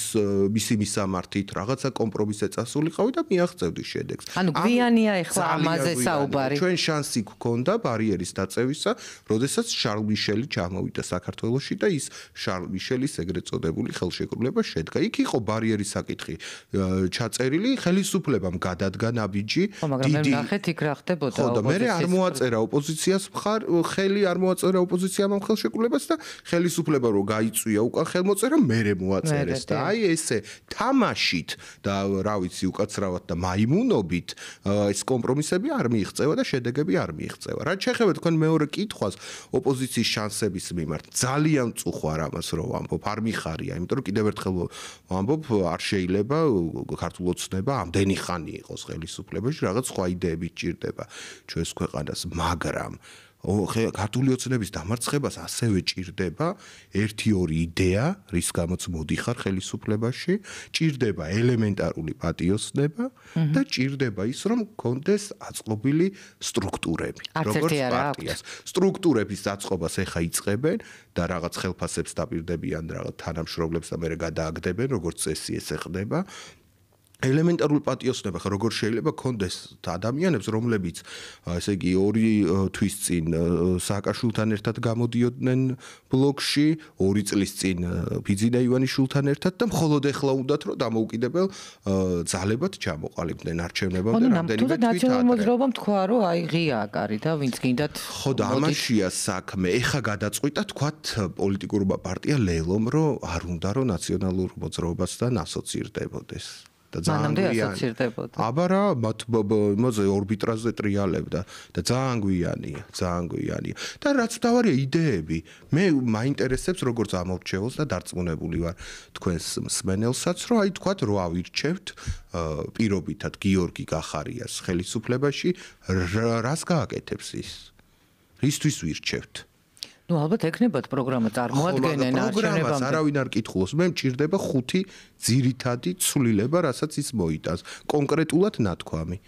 Speaker 1: მისი მისამართით, რაღაცა კომპრომისზე წასულიყავი და მიაღწევდი შედეგს.
Speaker 2: ანუ გვიანია ეხლა ამაზე საუბარი.
Speaker 1: ჩვენ შანსი გვქონდა ბარიერის დაწევისა, როდესაც შარლ მიშელი ჩამოვიდა საქართველოსში და ის შარლ მიშელის ეგრეთ წოდებული ხელშეკრულება შედგა. იქ იყო ბარიერის საკითხი ჩაწერილი, ხელისუფლებამ გადადგა ნაბიჯი. დიდი ხო,
Speaker 2: მაგრამ მე ნახეთ იქ რა ხდებოდა. ხო და მე არ
Speaker 1: მოაწერა ოპოზიციას მხარ ხე ხელი არ მოაწერა ოპოზიციამ ამ ხელშეკრულებას და ხელისუფლება რო გაიწვია უკან ხელმოწერა მერე მოაწერეს და აი ესე თამაშით და რა ვიცი უკაცრავად და მაიმუნობით ეს კომპრომისები არ მიიღწევა და შედეგები არ მიიღწევა. რაც შეხება თქვენ მეორე კითხვას ოპოზიციის შანსების მიმართ ძალიან წუხვა რამას რო ვამბობ არ მიხარია, იმიტომ რომ კიდევ ერთხელ ვამბობ არ შეიძლება ქართულო ცნება ამდენი ხანი იყოს ხელისუფლებაში რაღაც სხვა იდეები ჭირდება ჩვენს ქვეყანას, მაგრამ ქართული ოცნების დამარცხებას ასევე ჭირდება 1-2 იდეა, რის გამოც მოდიხარ ხელისუფლებაში, ჭირდება ელემენტარული პატიოსნება და ჭირდება ის, რომ კონდეს აწყობილი სტრუქტურები, როგორც პარტიას. სტრუქტურების აწყობას ეხა იწყებენ და რაღაც ხელფასებს დაპირდებიან, რაღაც თანამშრომლებს და მეორე გადააგდებენ, როგორც წესი ესე ხდება, ელემენტარულ პატიოსნება ხა როგორ შეიძლება კონდეს ადამიანებს რომლებიც ესე იგი ორი თვის წინ სააკაშულთან ერთად გამოდიოდნენ ბლოკში ორი წლის წინ ფიძი და ივანიშულთან ერთად და მხოლოდ ახლა უნდათ რომ დამოუკიდებელ ძალებად ჩამოყალიბდნენ არჩევნებამდე რამდენი თვით ადრე ანუ თუ დაჩერებული მოძრაობა
Speaker 2: თქვა რომ აი ღია აკარი და ვინც გინდათ ხო და
Speaker 1: ამაშია საქმე ეხა გადაწყვიტა თქვათ პოლიტიკურობა პარტია ლელომ რომ არ უნდა რომ ნაციონალურ მოძრაობასთან ასოცირდებოდეს და ძალიან ასოცირდებოდა. აბა რა, მათ იმაზე ორბიტრაზე ტრიალებდა და ძალიან გვიანია, ძალიან გვიანია. და რაც თავარია იდეები, მე მაინტერესებს როგორც ამორჩეულს და დარწმუნებული ვარ თქვენს მსმენელსაც, რომ აი თქვათ რო ავირჩევთ პირობითად გიორგი გახარიას ხელისუფლებაში, რას გააკეთებს ის? რისთვის ვირჩევთ?
Speaker 2: ну ალბათ ექნებათ პროგრამა წარმოადგენენ არჩევნებამდე არავინ
Speaker 1: არ კითხულობს მე მჭირდება ხუთი ძირითადი ცვლილება რასაც ის მოიტანს კონკრეტულად ნათქვამი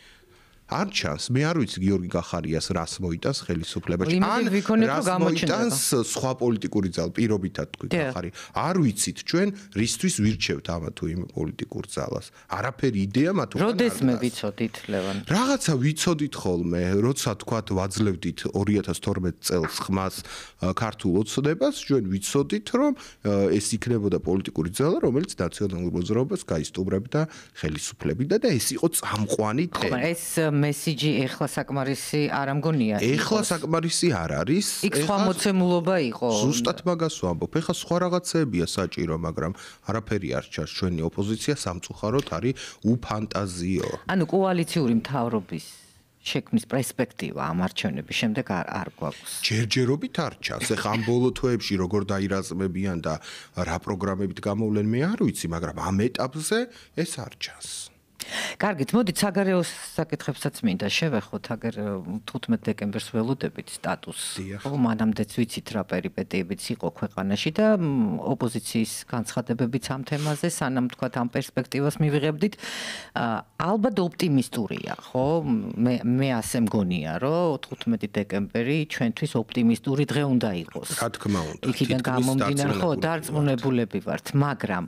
Speaker 1: არ ჩანს მე არ ვიცი გიორგი გახარიას რას მოიტანს ხელისუფლებაში ან რას მოიტანს სხვა პოლიტიკური ძალ პირობითად თქვი გახარი არ ვიცით ჩვენ რისთვის ვირჩევთ ამა თუ იმ პოლიტიკურ ძალას არაფერი იდეა მათ უკან როდეს მე ვიცოდით ლევან რაღაცა ვიცოდით ხოლმე როცა თქვათ ვაძლევდით 2012 წელს ხმას ქართულ ოცნებას ჩვენ ვიცოდით რომ ეს იქნებოდა პოლიტიკური ძალა რომელიც ნაციონალურ მოძრაობას გაისტუმრებდა ხელისუფლებიდან და ეს იყო წამყვანი თემა ხო
Speaker 2: ეს მესიჯი ეხლა საკმარისი არ ამგონია. ეხლა
Speaker 1: საკმარისი არ არის. იქ სხვა მოცემულობა
Speaker 2: იყო. ზუსტად
Speaker 1: მაგას ვამბობ. ეხლა სხვა რაღაცებია საჭირო, მაგრამ არაფერი არ ჩარჩ ჩვენი ოპოზიცია სამწუხაროდ არის უფანტაზიო.
Speaker 2: ანუ კოალიციური მთავრობის შექმნის პერსპექტივა ამარჩევნების შემდეგ არ არ გვაქვს. ჯერჯერობით არ ჩანს.
Speaker 1: ეხა ამ ბოლო თვეებში როგორ დაირაზმებიან და რა პროგრამებით გამოვლენ მე არ ვიცი,
Speaker 2: მაგრამ ამ ეტაპზე ეს არ ჩანს. კარგით, მოდით საგარეო საკითხებსაც მინდა შევეხოთ, აგერ 15 დეკემბერს ველოდებით სტატუსს. ხო, მანამდეც ვიცით რა პერიპეტიებიც იყო ქვეყანაში და ოპოზიციის განცხადებებიც ამ თემაზე, სანამ თქვა ამ პერსპექტივას მივიღებდით, ალბათ ოპტიმი スト ურია, ხო? მე მე ასე მგონია, რომ 15 დეკემბერი ჩვენთვის ოპტიმი スト ური დღე უნდა იყოს. რა თქმა უნდა. იქიდან გამომდინარე, ხო, დარწმუნებულები ვართ, მაგრამ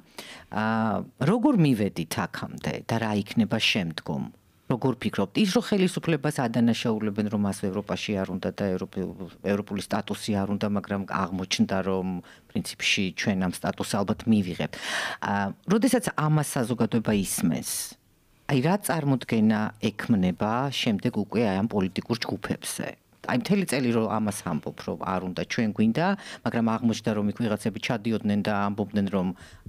Speaker 2: აა როგორ მივედით აქამდე და რაი იქნება შემდგომ? როგორ ფიქრობთ, ის რომ ხელისუფლებას ადანაშაულებენ, რომ მას ევროპაში არ უნდა და ევროპული სტატუსი არ უნდა, მაგრამ აღმოჩნდა, რომ პრინციპში ჩვენ ამ სტატუსს ალბათ მივიღებთ. აა, როდესაც ამას საზოგადოება ისმენს, აი რა წარმოდგენა ექმნება შემდეგ უკვე აი ამ პოლიტიკურ ჯგუფებზე? აი მთელი წელი რომ ამას ამბობ, რომ არ უნდა ჩვენ გვინდა, მაგრამ აღმოჩნდა, რომ იქ ვიღაცები ჩადიოდნენ და ამბობდნენ, რომ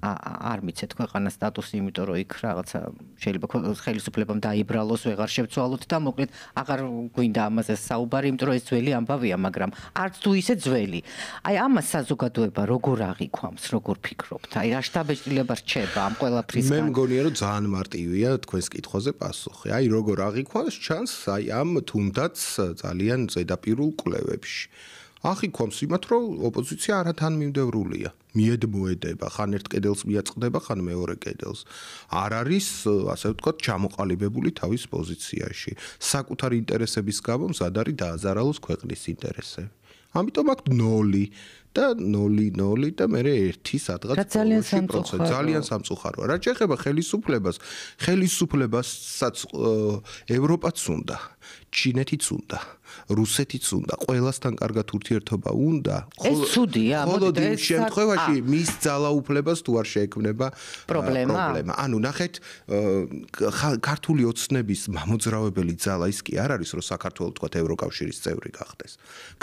Speaker 2: არ მიცეთ ქვეყანა სტატუსი, იმიტომ რომ იქ რაღაცა შეიძლება ხელისუფლებამ დაიბრალოს, ვეღარ შეცვალოთ და მოკლედ აღარ გვინდა ამაზე საუბარი, იმიტომ რომ ეს ძველი ამბავია, მაგრამ არც თუ ისე ძველი. აი ამას საზოგადოება როგორ აღიქვამს, როგორ ფიქრობთ? აი რა შთაბეჭდილება რჩება ამ ყველაფრისგან? მე
Speaker 1: მგონია რომ ძალიან მარტივია თქვენს კითხვაზე პასუხი. აი როგორ აღიქვამს ჩანს აი ამ თუნდაც ძალიან ზედაპირულ კლევებში. ახიქვამს იმათ, რომ ოპოზიცია არათანმიმდევრულია. მიედმოედება, ხან ერთ კედელს მიაწყდება, ხან მეორე კედელს. არ არის, ასე ვთქვათ, ჩამოყალიბებული თავის პოზიციაში. საკუთარ ინტერესების გამო ზადარი დააზარალოს ქვეყნის ინტერესები. ამიტომ აქ 0 და 0-0 და მე რე 1 სადღაც ძალიან სამწუხაროა. ძალიან სამწუხაროა. რაც ეხება ხელისუფლებას, ხელისუფლებასაც ევროპაც უნდა. ჩინეთიც უნდა, რუსეთიც უნდა, ყველასთან კარგად ურთიერთობა უნდა. ეს ცუდია, მოდი ეს შემთხვევაში მის ძალაუფლებას თუ არ შეექმნება პრობლემა. ანუ ნახეთ, ქართული ოცნების მამოძრავებელი ძალა ის კი არ არის, რომ საქართველოს თქვა ევროკავშირის წევრი გახდეს.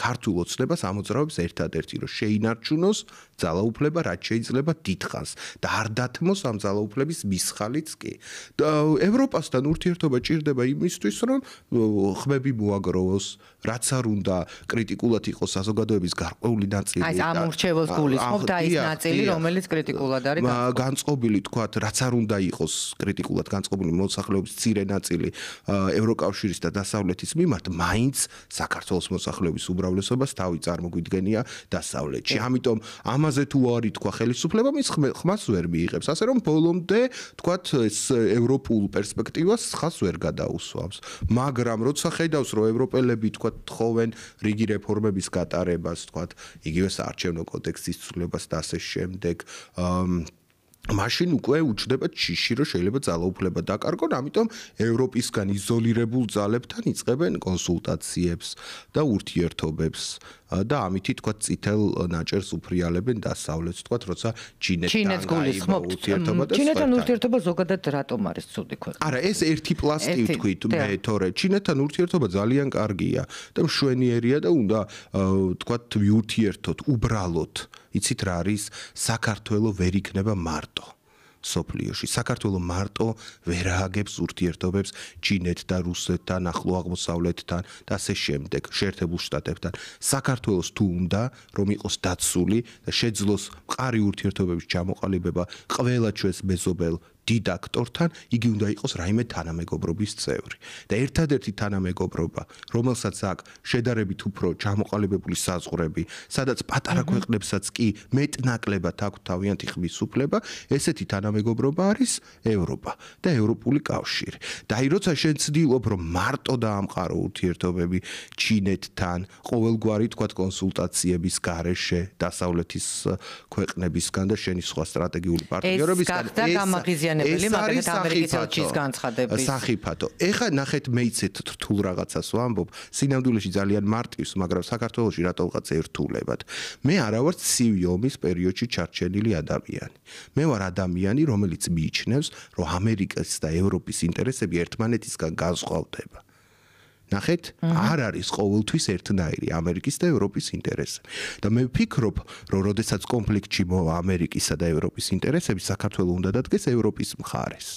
Speaker 1: ქართულ ოცნებას ამოძრავებს ერთადერთი, რომ შეინარჩუნოს ძალაუფლება, რაც შეიძლება დიდხანს და არ დათმოს ამ ძალაუფლების მისხალიც კი. და ევროპასთან ურთიერთობა ჭირდება იმისთვის, რომ ხმები მოაგროვოს, რაც არ უნდა კრიტიკულად იყოს საზოგადოების გარკვეული ნაწილი. აი ამურჩევოს გულისხმობ და ის ნაწილი,
Speaker 2: რომელიც კრიტიკულად არის განწყობილი.
Speaker 1: განწყობილი თქვათ, რაც არ უნდა იყოს კრიტიკულად განწყობილი მოსახლეობის ძირე ნაწილი ევროკავშირის და დასავლეთის მიმართ, მაინც საქართველოს მოსახლეობის უმრავლესობას თავი წარმოგვიდგენია დასავლეთში. ამიტომ ამაზე თუ არი თქვა ხელისუფლება მის ხმას ვერ მიიღებს, ასე რომ ბოლომდე თქვათ ეს ევროპულ პერსპექტივას ხას ვერ გადაუსვავს. მაგრამ როცა ხედავს რომ ევროპელები თქვა თხოვენ რიგი რეფორმების გატარებას თქვა იგივე საარჩევნო კონტექსტის ცვლილებას და ასე შემდეგ აა машин უკვე უჩდებათ შიში რომ შეიძლება ძალაუფლება დაკარგონ, ამიტომ ევროპისგან იზოლირებულ ძალებთან იწყებენ კონსულტაციებს და ურთიერთობებს და ამითი თქვა ციტელ ნაჭერს უფრიალებენ დასავლეთ თქვა, როცა ჩინეთთან ურთიერთობა და ჩინეთთან ურთიერთობა
Speaker 2: ზოგადად რატომ არის ცუდი ქვეყანა?
Speaker 1: არა, ეს ერთი პლასტი თქვით მეთორე. ჩინეთთან ურთიერთობა ძალიან კარგია და მშვენიერია და უნდა თქვა ვიურთიერთოთ, უბრალოდ. იცით რა არის საქართველოს ვერ იქნება მარტო სოფლიოში საქართველო მარტო ვერ ააგებს ურთიერთობებს ჩინეთთან და რუსეთთან ახლო აღმოსავლეთთან და ასე შემდეგ შეერთებულ შტატებთან საქართველოს თუ უნდა რომ იყოს დაცული და შეძლოს მყარი ურთიერთობების ჩამოყალიბება ყველა ჩვენს მეზობელ დიდაქტორთან იგი უნდა იყოს რაიმე თანამეგობრობის წევრი და ერთადერთი თანამეგობრობა რომელსაც აქვს შედარებით უფრო ჩამოყალიბებული საზღვრები სადაც პატარა ქვეყნებსაც კი მეტნაკლებად აქვთ თავიანთი ხმის უფლება ესეთი თანამეგობრობა არის ევროპა და ევროპული კავშირი და აი როცა შენ ცდილობ რომ მარტო დაამყარო ურთიერთობები ჩინეთთან ყოველგვარი თქვა კონსულტაციების გარეშე დასავლეთის ქვეყნებისგან და შენი სხვა სტრატეგიული პარტნიორებისგან ეს გახდა გამაღიზი დაზიანებელი მაგალითად ამერიკისთვის განცხადების სახიფათო ეხა ნახეთ მეიცეთ რთულ რაღაცას ვამბობ სინამდვილეში ძალიან მარტივს მაგრამ საქართველოსი რატოღაც ერთულებად მე არავარ ცივი ომის პერიოდში ჩარჩენილი ადამიანი მე ვარ ადამიანი რომელიც მიიჩნევს რომ ამერიკის და ევროპის ინტერესები ერთმანეთისგან განსხვავდება ნახეთ, არ არის ყოველთვის ერთნაირი ამერიკის და ევროპის ინტერესები. და მე ვფიქრობ, რომ როდესაც კონფლიქტში მოვა ამერიკისა და ევროპის ინტერესები, საქართველოს უნდა დადგეს ევროპის მხარეს.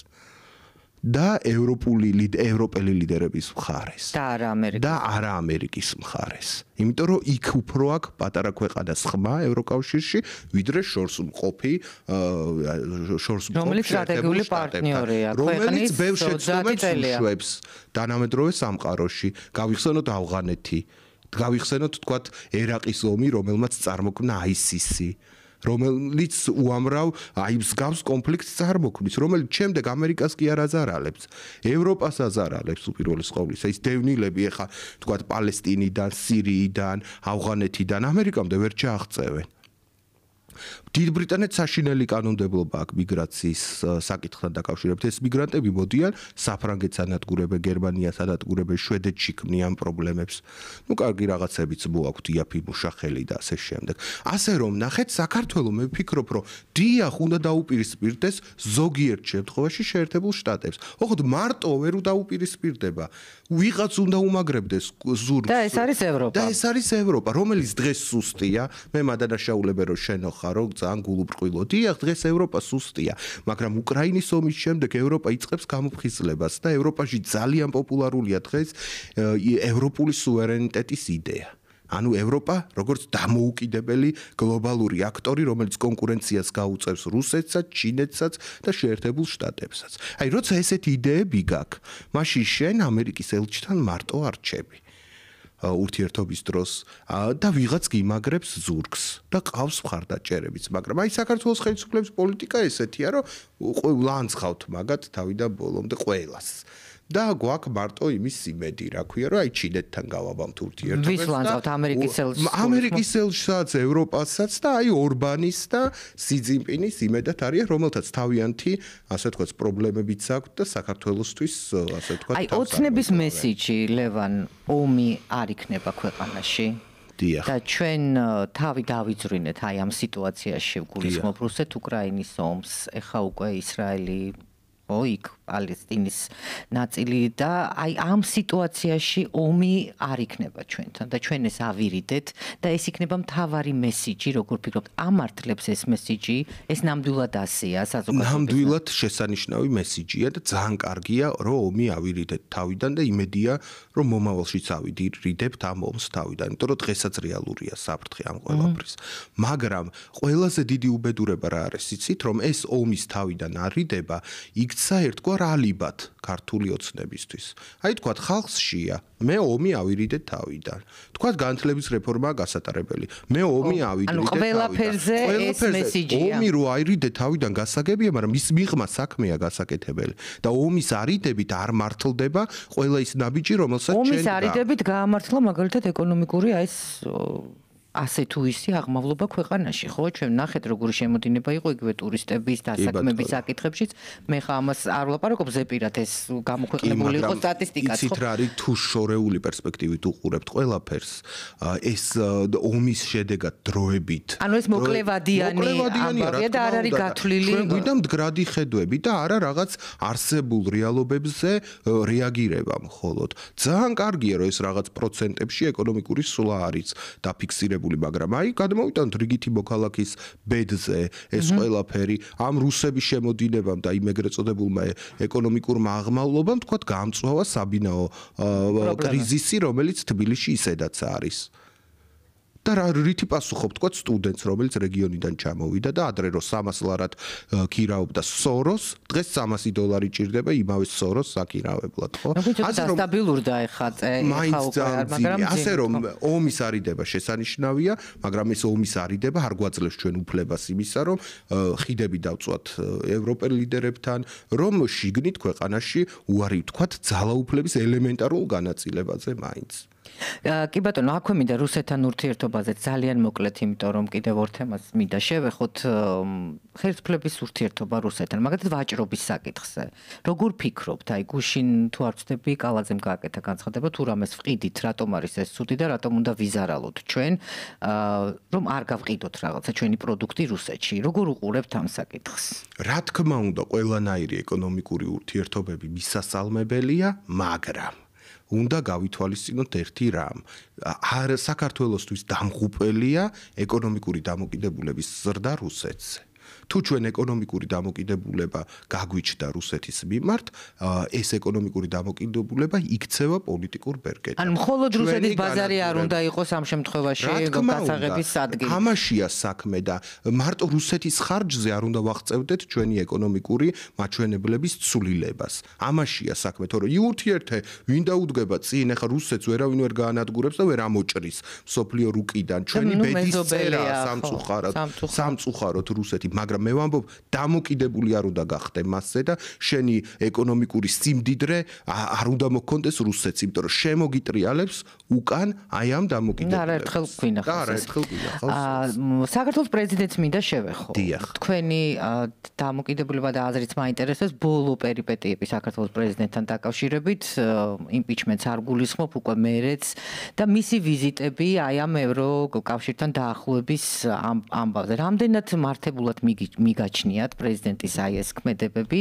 Speaker 1: და ევროპული ევროპელი ლიდერების მხარეს და არა ამერიკის და არა ამერიკის მხარეს. იმიტომ რომ იქ უფრო აქვს პატარა ქვეყანა სხვა ევროკავშირში ვიდრე შორს მყოფი შორს მყოფი რომელიც სტრატეგიული პარტნიორია ქვეყნის ბევრ შეცდომებს უშვებს თანამედროვე სამყაროში გავიხსენოთ ავღანეთი გავიხსენოთ თქვათ ერაყის ომი რომელმაც წარმოქმნა ICC რომელიც უამრავ აი მსგავს კონფლიქტს წარმოქმნის, რომელიც შემდეგ ამერიკას კი არ აზარალებს, ევროპას აზარალებს უპირველეს ყოვლისა. ის დევნილები ეხა თქვა პალესტინიდან, სირიიდან, ავღანეთიდან ამერიკამდე ვერ ჩააღწევენ. დიდ ბრიტანეთს საშინელი კანონმდებლობა აქვს მიგრაციის საკითხთან დაკავშირებით. ეს მიგრანტები მოდიან საფრანგეთს ანადგურებენ, გერმანიას ანადგურებენ, შვედეთში ქმნიან პრობლემებს. ну კარგი რაღაცებიც მოაქვთ იაფი მუშახელი და ასე შემდეგ. ასე რომ ნახეთ საქართველო მე ვფიქრობ რომ დიახ უნდა დაუპირისპირდეს ზოგიერთ შემთხვევაში შეერთებულ შტატებს. ოღონდ მარტო ვერ დაუპირისპირდება. ვიღაც უნდა უმაგრებდეს ზურგს. და ეს არის ევროპა. და ეს არის ევროპა, რომელიც დღეს სუსტია. მე მადანაშაულებე რომ შენო ხარო, ძალიან გულუბრყვილოდი. ახ დღეს ევროპა სუსტია, მაგრამ უკრაინის ომის შემდეგ ევროპა იწყებს გამოფხიზლებას და ევროპაში ძალიან პოპულარულია დღეს ევროპული სუვერენიტეტის იდეა. ანუ ევროპა როგორც დამოუკიდებელი გლობალური აქტორი, რომელიც კონკურენციას გაუწევს რუსეთსაც, ჩინეთსაც და შეერთებულ შტატებსაც. აი, როცა ესეთი იდეები გაქვს, მაშინ შენ ამერიკის ელჩთან მარტო არჩევი. ურთიერთობის დროს და ვიღაც გიმაგრებს ზურგს და ყავს მხარდაჭერებს მაგრამ აი საქართველოს ხელისუფლების პოლიტიკა ესეთია რომ ლანცხავთ მაგათ თავიდან ბოლომდე ყოველას და გვაქვს მარტო იმის სიმედი, რა ქვია, რომ აი ჩინეთთან გავაბამთ ურთიერთობებს. ვის ლანძავთ ამერიკის ელჩს? ამერიკის ელჩსაც, ევროპასაც და აი ორბანის და სიძიმპინის იმედათ არის, რომელთაც თავიანთი, ასე თქვა, პრობლემებიც აქვს და საქართველოსთვის, ასე თქვა, აი ოცნების მესიჯი
Speaker 2: ლევან ომი არ იქნება ქვეყანაში. დიახ. და ჩვენ თავი დავიძრინეთ აი ამ სიტუაციაში გულისხმობ რუსეთ-უკრაინის ომს, ეხა უკვე ისრაელი ო იქ პალესტინის ნაწილი და აი ამ სიტუაციაში ომი არ იქნება ჩვენთან და ჩვენ ეს ავირიდეთ და ეს იქნება მთავარი მესიჯი როგორ ფიქრობთ ამართლებს ეს მესიჯი ეს ნამდვილად ასეა საზოგადოებაში ნამდვილად
Speaker 1: შესანიშნავი მესიჯია და ძალიან კარგია რომ ომი ავირიდეთ თავიდან და იმედია რომ მომავალშიც ავირიდებთ ამ ომს თავიდან იმიტომ რომ დღესაც რეალურია საფრთხე ამ ყველაფრის მაგრამ ყველაზე დიდი უბედურება რა არის იცით რომ ეს ომის თავიდან არიდება იქცა ერთგვარ არ ალიბათ ქართული ოცნებისთვის. აი თქვათ ხალხშია, მე ომი ავირიდე თავიდან. თქვათ განათლების რეფორმა გასატარებელი. მე ომი ავირიდე თავიდან. ანუ ყველაფერზე ეს მესიჯია. ომი რო აირიდე თავიდან გასაგებია, მაგრამ ის მიღმა საქმეა გასაკეთებელი და ომის არიდებით არ მართლდება ყველა ის ნაბიჯი, რომელსაც ჩვენ ომის არიდებით
Speaker 2: გაამართლა მაგალითად ეკონომიკური აი ეს ასე თუ ისე აღმავლობა ქვეყანაში, ხო? ჩვენ ნახეთ როგორ შემოდინება იყო იგივე ტურისტების დასაქმების საკითხებშიც. მე ხა ამას არ ვლაპარაკობ ზეპირად ეს გამოქვეყნებული იყო სტატისტიკა, ხო? ისეთ
Speaker 1: რარი თუ შორეული პერსპექტივით უყურებთ ყველაფერს, ეს ომის შედეგად დროებით.
Speaker 2: ანუ ეს მოკლევადიანი ამბავია და არ არის გათვლილი. ჩვენ გვიდა
Speaker 1: მდგრადი ხედვები და არა რაღაც არსებულ რეალობებზე რეაგირება მხოლოდ. ძალიან კარგია რომ ეს რაღაც პროცენტებში ეკონომიკური სულა არის დაფიქსირებული. გამოყენებული, მაგრამ აი გადმოვიტანოთ რიგითი მოქალაქის ბედზე ეს ყველაფერი ამ რუსების შემოდინებამ და იმეგრეწოდებულმა ეკონომიკურმა აღმავლობამ თქვათ გამწვავა საბინაო კრიზისი, რომელიც თბილისში ისედაც არის. და რა რითი პასუხობ თქვა სტუდენტს რომელიც რეგიონიდან ჩამოვიდა და ადრე რომ 300 ლარად ქირაობდა სოროს დღეს 300 დოლარი ჭირდება იმავე სოროს საქირავებლად ხო ასე რომ
Speaker 2: სტაბილურდა ეხა წე ეხა მაგრამ ასე რომ
Speaker 1: ომის არიდება შესანიშნავია მაგრამ ეს ომის არიდება არ გვაძლევს ჩვენ უფლებას იმისა რომ ხიდები დავწვათ ევროპელ ლიდერებთან რომ შიგნით ქვეყანაში უარი თქვა ძალაუფლების ელემენტარულ
Speaker 2: განაწილებაზე მაინც კი ბატონო, აქვე მინდა რუსეთთან ურთიერთობაზე ძალიან მოკლედ, იმიტომ რომ კიდევ ორ თემას მინდა შევეხოთ ხელისუფლების ურთიერთობა რუსეთთან, მაგათ ვაჭრობის საკითხზე. როგორ ფიქრობთ, აი გუშინ თუ არ ვწდები კალაძემ გააკეთა განცხადება, თუ რამეს ვყიდით, რატომ არის ეს ცუდი და რატომ უნდა ვიზარალოთ ჩვენ, რომ არ გავყიდოთ რაღაცა ჩვენი პროდუქტი რუსეთში. როგორ უყურებთ ამ საკითხს?
Speaker 1: რა თქმა უნდა, ყველანაირი ეკონომიკური ურთიერთობები მისასალმებელია, მაგრამ უნდა გავითვალისწინოთ ერთი რამ. არ საქართველოსთვის დამღუპელია ეკონომიკური დამოკიდებულების ზრდა რუსეთზე. თუ ჩვენ ეკონომიკური დამოკიდებულება გაგვიჩნდა რუსეთის მიმართ, ეს ეკონომიკური დამოკიდებულება იქცევა პოლიტიკურ ბერკეტად. ან მხოლოდ რუსეთის ბაზარი არ უნდა
Speaker 2: იყოს ამ შემთხვევაში გასაღების სადგი.
Speaker 1: ამაშია საქმე და მარტო რუსეთის ხარჯზე არ უნდა ვახწევდეთ ჩვენი ეკონომიკური მაჩვენებლების ცვლილებას. ამაშია საქმე, თორე იურთიერთე ვინ დაუდგება წინ ახლა რუსეთს ვერავინ ვერ გაანადგურებს და ვერ ამოჭრის სოფლიო რუკიდან ჩვენი ბედის წერა სამწუხაროდ სამწუხაროდ რუსეთი მაგ მაგრამ მე ვამბობ დამოკიდებული არ უნდა გახდე მასზე და შენი ეკონომიკური სიმდიდრე არ უნდა მოგochondes რუსეთს იმიტომ რომ შემოგიტრიალებს უკან აი ამ დამოკიდებულებას და არერთხელ გვინახავს ეს და არერთხელ გვინახავს აა
Speaker 2: საქართველოს პრეზიდენტს მინდა შევეხო თქვენი დამოკიდებულება და აზრიც მაინტერესებს ბოლო პერიპეტიები საქართველოს პრეზიდენტთან დაკავშირებით იმპიჩმენტს არ გულისხმობ უკვე მერეც და მისი ვიზიტები აი ამ ევროკავშირთან დაახლოების ამ ამბავზე რამდენად მართებულად მიგი მიგაჩნიათ პრეზიდენტის აი ეს ქმედებები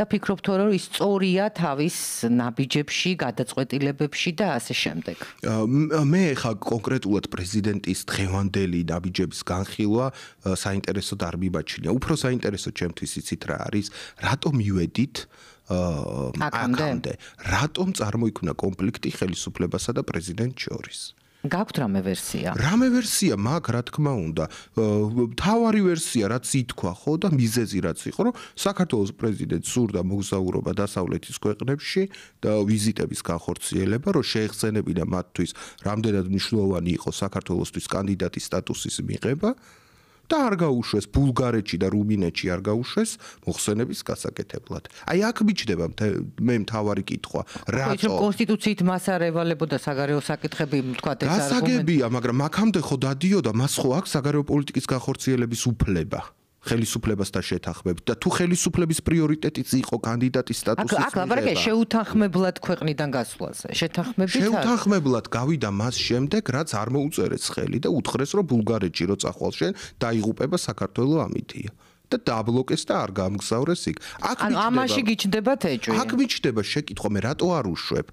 Speaker 2: და ფიქრობ თუ რა ის სწორია თავის ნაბიჯებში, გადაწყვეტილებებში და ასე შემდეგ.
Speaker 1: მე ხა კონკრეტულად პრეზიდენტის დღევანდელი ნაბიჯების განხილვა საინტერესო დარბიბაჩნია. უფრო საინტერესო ჩემთვის იცით რა არის? რატომ მივედით აა აკამდე? რატომ წარმოიქმნა კონფლიქტი ხელისუფლებასა და პრეზიდენტს შორის? გაქვთ რამე ვერსია? რამე ვერსია მაქვს, რა თქმა უნდა. თავარი ვერსია, რაც ითქვა, ხო და მიზეზი რაც იყო, რომ საქართველოს პრეზიდენტ სურდა მოგზაურობა დასავლეთის ქვეყნებში და ვიზიტების განხორციელება, რომ შეეხსენებინა მათთვის, რამდენად მნიშვნელოვანი იყო საქართველოსთვის კანდიდატის სტატუსის მიღება. და არ გაუშვეს ბულგარეთში და რუმინეთში არ გაუშვეს მოხსენების გასაკეთებლად. აი აქ მიჩდება მე მთავარი კითხვა, რაცო
Speaker 2: კონსტიტუციით მას არ ევალებოდა საგარეო საკითხები, თქვა ეს არ გასაგებია,
Speaker 1: მაგრამ აქამდე ხო დადიოდა მას ხო აქვს საგარეო პოლიტიკის განხორციელების უფლება? ხელისუფლებას და შეთანხმებით და თუ ხელისუფლების პრიორიტეტიც იყო კანდიდატის სტატუსის მიღება. აკ აკ ლაპარაკე
Speaker 2: შეუთანხმებლად ქვეყნიდან გასვლაზე. შეთანხმებით შეუთანხმებლად
Speaker 1: გავიდა მას შემდეგ, რაც არ მოუწერეს ხელი და უთხრეს რომ ბულგარეთში რო წახვალ შენ დაიღუპება საქართველოს ამითია. და დაბლოკეს და არ გამგზავრეს იქ. აქ ანუ ამაში
Speaker 2: გიჩნდება თეჭვი. აქ
Speaker 1: მიჩნდება შეკითხვა მე რატო არ უშვებ?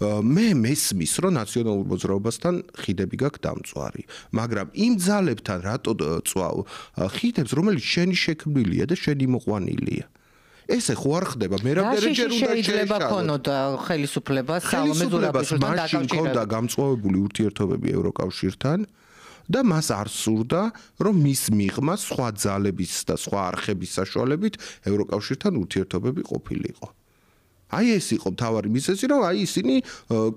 Speaker 1: მე მესმის რომ ნაციონალურ მოძრაობასთან ხიდები გაქვს დამწვარი, მაგრამ იმ ძალებთან რატო წვავ ხიდებს რომელიც შენი შექმნილია და შენი მოყვანილია? ესე ხო არ ხდება, მე რამდენი ჯერ უნდა შეიძლება ქონოდა
Speaker 2: ხელისუფლება სამეზურაბის და დაკავშირებული
Speaker 1: გამწოვებული ურთიერთობები ევროკავშირთან? და მას არ სურდა, რომ მის მიღმა სხვა ძალების და სხვა არხების საშუალებით ევროკავშირთან ურთიერთობები ყოფილიყო. აი ეს იყო თავარი მისესი რომ აი ისინი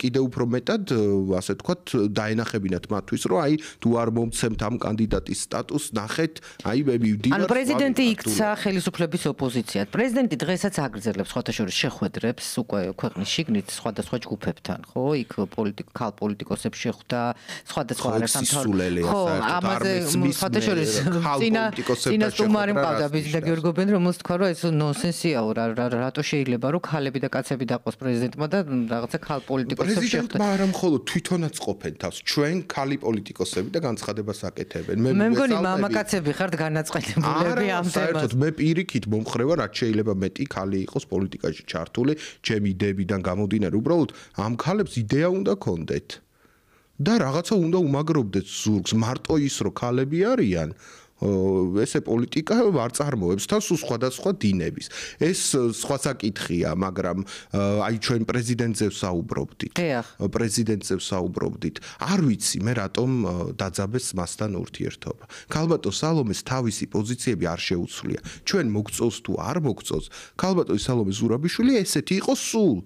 Speaker 1: კიდე უფრო მეტად ასე ვთქვათ დაენახებინათ მათთვის რომ აი თუ არ მომცემთ ამ კანდიდატის
Speaker 2: სტატუსს ნახეთ აი მე ვიდი ანუ პრეზიდენტი იქცა ხელისუფლების ოპოზიციად პრეზიდენტი დღესაც აგრძელებს ხოთაშორის შეხვედრებს უკვე ქვეყნის შიგნით სხვადასხვა ჯგუფებთან ხო იქ პოლიტიკ ქალ პოლიტიკოსებს შეხვდა სხვადასხვა არასამთავრობო ხო ამაზე ხოთაშორის ძინა ძინა თუ მარიმ ყავდა ბიზნეს გიორგობენ რომ მოს თქვა რომ ეს ნონსენსია რა რატო შეიძლება რომ ქალები ძმები და კაცები დაყოს პრეზიდენტმა და რაღაცა ქალ პოლიტიკოსებს შეხვდეთ. პრეზიდენტმა
Speaker 1: არა მხოლოდ თვითონაც ყოფენ თავს, ჩვენ ქალი პოლიტიკოსები და განცხადებას აკეთებენ. მე მგონი მამაკაცები
Speaker 2: ხართ განაწყვეტილები ამ თემაზე. საერთოდ
Speaker 1: მე პირიქით მომხრევა, რაც შეიძლება მეტი ქალი იყოს პოლიტიკაში ჩართული, ჩემი იდეებიდან გამოდინარე, უბრალოდ ამ ქალებს იდეა უნდა კონდეთ. და რაღაცა უნდა უმაგრობდეთ ზურგს, მარტო ის რომ ქალები არიან. ესე პოლიტიკა არ წარმოებს თან სულ სხვადასხვა დინების. ეს სხვა საკითხია, მაგრამ აი ჩვენ პრეზიდენტზე ვსაუბრობდით. პრეზიდენტზე ვსაუბრობდით. არ ვიცი მე რატომ დაძაბეს მასთან ურთიერთობა. ქალბატონ სალომეს თავისი პოზიციები არ შეუცვლია. ჩვენ მოგწოს თუ არ მოგწოს, ქალბატონ სალომეს ზურაბიშვილი ესეთი იყო სულ.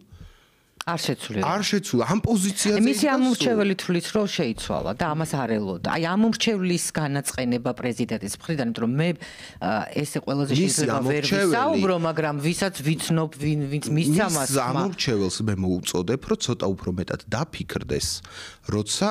Speaker 1: არ შეცვლილა. არ შეცვლილა. ამ პოზიციაზე მისი ამურჩეველი
Speaker 2: თulis რო შეიცვალა და ამას არ ელოდა. აი ამურჩევლის განაცხენება პრეზიდენტის მხრიდან, იმიტომ რომ მე ესე ყველაზე შეიძლება ვერ ვისაუბრო, მაგრამ ვისაც ვიცნობ, ვინ ვინც მისამას მის
Speaker 1: ამურჩეველს მე მოუწოდებ, რომ ცოტა უფრო მეტად დაფიქრდეს, როცა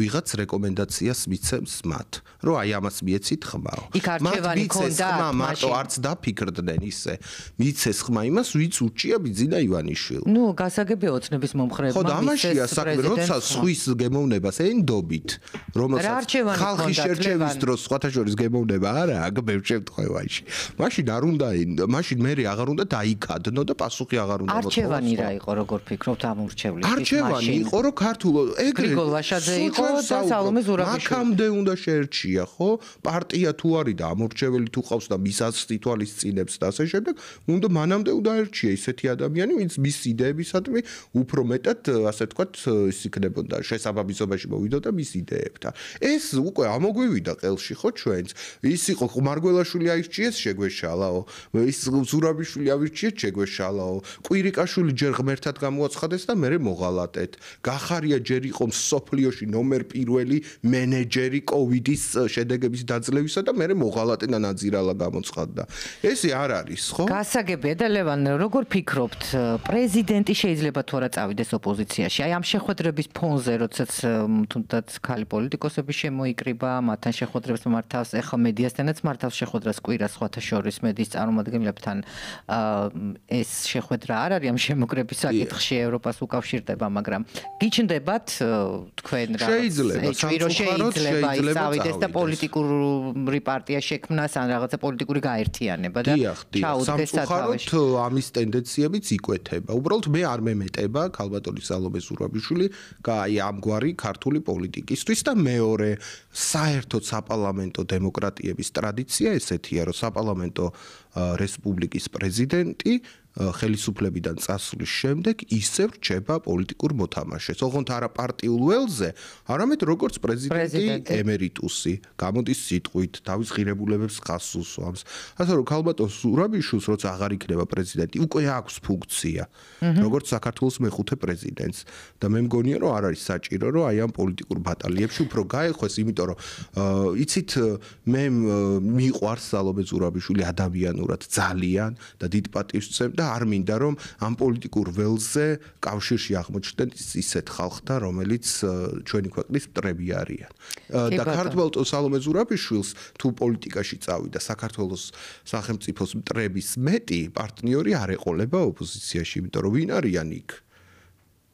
Speaker 1: ვიღაც რეკომენდაციას მიცემს მათ, რომ აი ამას მიეცით ხმაო. მათ ვიცეს ხმა მარტო არც დაფიქრდნენ ისე. მიცეს ხმა იმას, ვინც უჭია ბიძინა ივანიშვილი.
Speaker 2: ნუ გასა გადაგები ოცნების მომხრეებმა ხო და ამაშია საკვირ როცა სხვის
Speaker 1: გემოვნებას ენდობით რომელსაც ხალხი შერჩევის დროს სხვათაშორის გემოვნება არა აგებ შემთხვევაში მაშინ არ უნდა მაშინ მე აღარ უნდა დაიკადნო და პასუხი აღარ უნდა მოთქვა არჩევანი რა იყო როგორ ფიქრობთ ამ ურჩევლის მაშინ არჩევანი იყო რომ ქართულო ეგრე გრიგოლ ვაშაძე იყო და სალომე ზურაბიშვილი მაგამდე უნდა შერჩია ხო პარტია თუ არის და ამ ურჩეველი თუ ყავს და მის ასტიტვალის წინებს და ასე შემდეგ უნდა მანამდე უნდა ერჩია ისეთი ადამიანი ვინც მის იდეებისადმი პრობლემები უფრო მეტად ასე ვთქვათ ის იქნებოდა შესაბამისობაში მოვიდოდა მის იდეებთან ეს უკვე ამოგვივიდა ყელში ხო ჩვენც ის იყო ხმარგველაშვილი აიჭიეს შეგვეშალაო ის ზურაბიშვილი აიჭიეს შეგვეშალაო კვირიკაშვილი ჯერ ღმერთად გამოაცხადეს და მე მოღალატეთ გახარია ჯერ იყო სოფლიოში ნომერ პირველი მენეჯერი კოვიდის შედეგების დაძლევისა და მე მოღალატენა ნაძირალა გამოცხადდა ესე არ არის
Speaker 2: ხო გასაგებია და ლევან როგორ ფიქრობთ პრეზიდენტი შეიძლება შეიძლება თუ არა წავიდეს ოპოზიციაში. აი ამ შეხვედრების ფონზე, როდესაც თუნდაც ხალი პოლიტიკოსები შემოიკრიბა, მათთან შეხვედრებს მართავს, ეხა მედიასთანაც მართავს შეხვედრას კვირა სხვათა შორის მედიის წარმომადგენლებთან. აა ეს შეხვედრა არ არის ამ შემოკრების საკითხში ევროპას უკავშირდება, მაგრამ გიჩნდებათ თქვენ რა შეიძლება შეიძლება ის წავიდეს და პოლიტიკური პარტია შექმნას ან რაღაცა პოლიტიკური გაერთიანება და ჩაუდგეს სათავეში. დიახ, დიახ.
Speaker 1: სამწუხაროდ ამის ტენდენციებიც იკვეთება. უბრალოდ მე არ მე მემეტება ქალბატონი ზალობეს ურაბიშვილი აი ამგვარი ქართული პოლიტიკისთვის და მეორე საერთო საპარლამენტო დემოკრატიების ტრადიცია ესეთია რომ საპარლამენტო რესპუბლიკის პრეზიდენტი ხელისუფლებიდან წასვლის შემდეგ ისე რჩება პოლიტიკურ მოთამაშეს. ოღონდ არა პარტიულ ველზე, არამედ როგორც პრეზიდენტი ემერიტუსი, გამოდის სიტყვით, თავის ღირებულებებს ხას უსვამს. ასე რომ ქალბატონ სურაბიშვილს, როცა აღარ იქნება პრეზიდენტი, უკვე აქვს ფუნქცია, როგორც საქართველოს მეხუთე პრეზიდენტს და მე მგონია, რომ არ არის საჭირო, რომ აი ამ პოლიტიკურ ბატალიებში უფრო გაეხვეს, იმიტომ რომ იცით, მე მიყვარს სალომე ზურაბიშვილი ადამიანურად ძალიან და დიდ პატივს წევდა არ მინდა რომ ამ პოლიტიკურ ველზე კავშირში აღმოჩნდნენ ისეთ ხალხთა, რომელიც ჩვენი ქვეყნის მტრები არიან. და ქართველ სალომე ზურაბიშვილს თუ პოლიტიკაში წავიდა საქართველოს სახელმწიფოს მტრების მეტი პარტნიორი არ ეყოლება ოპოზიციაში, იმიტომ რომ ვინ არიან იქ?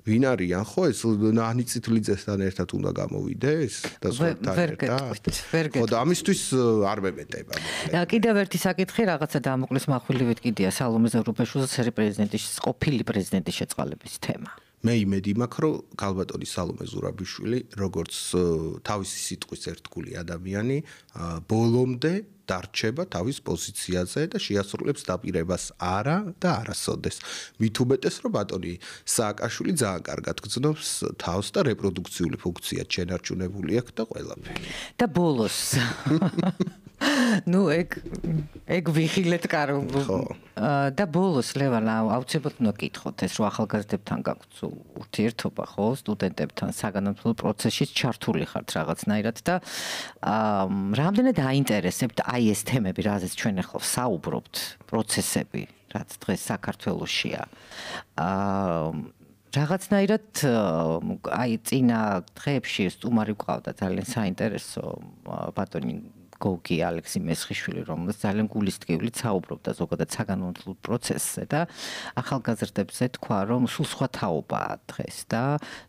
Speaker 1: ვინ არიან ხო ეს ნანი წითლიძესთან ერთად უნდა გამოვიდე ეს და სხვა თარგეტა ხო და ამისთვის არ მემეტება
Speaker 2: და კიდევ ერთი საკითხი რაღაცა დამოკლეს მახვილივით კიდია სალომეზე რუბეშულზე ცერი პრეზიდენტის ყოფილი პრეზიდენტის შეწყალების თემა
Speaker 1: მე იმედი მაქვს, რომ ქალბატონი სალომე ზურაბიშვილი, როგორც თავისი სიტყვის ერთგული ადამიანი, ბოლომდე დარჩება თავის პოზიციაზე და შეასრულებს დაპირებას არა და არასოდეს. მით უმეტეს, რომ ბატონი სააკაშვილი ძალიან კარგად გძნობს თავს და რეპროდუქციული ფუნქცია ჩენარჩუნებული აქვს და ყველაფერი. და ბოლოს
Speaker 2: ნუ ეგ ეგ ვიღილეთ კარო ხო და ბოლოს ლევანა აუცილებლად უნდა გითხოთ ეს რო ახალგაზრდებთან გაქვთ ურთიერთობა ხო სტუდენტებთან საგანმანათლებლო პროცესში ჩართული ხართ რაღაცნაირად და რამდენად აინტერესებთ აი ეს თემები რაზეც ჩვენ ახლა საუბრობთ პროცესები რაც დღეს საქართველოსია აა რაღაცნაირად აი წინა დღეებში სტუმარი გვყავდა ძალიან საინტერესო ბატონი პედაგოგი ალექსი მესხიშვილი რომელიც ძალიან გულისტკივლი საუბრობდა ზოგადად საგანმანათლებლო პროცესზე და ახალგაზრდებზე თქვა რომ სულ სხვა თაობაა დღეს და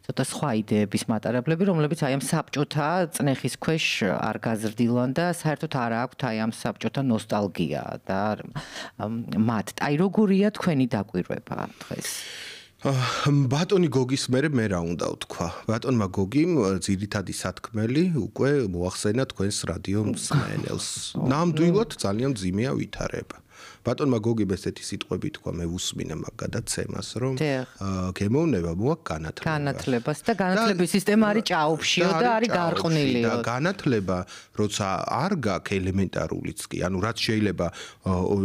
Speaker 2: ცოტა სხვა იდეების მატარებლები რომლებიც აი ამ საბჭოთა წნეხის ქვეშ არ გაზრდილან და საერთოდ არა აქვთ აი ამ საბჭოთა ნოსტალგია და მათ აი როგორია თქვენი დაკვირვება დღეს
Speaker 1: ბატონი გოგის მერე მე რა უნდა ვთქვა? ბატონმა გოგიმ ძირითადი სათქმელი უკვე მოახსენა თქვენს რადიო მსმენელს. ნამდვილად ძალიან ძიმეა ვითარება. ბატონმა გოგიბა ესეთი სიტყვები თქვა მე უსმინე მაგ გადაცემას რომ გემოვნება მოაქვს განათლება
Speaker 2: განათლებას და განათლების სისტემა არის ჭაობშიო და არის გარყვნილი და
Speaker 1: განათლება როცა არ გაქვს ელემენტარულიც კი ანუ რაც შეიძლება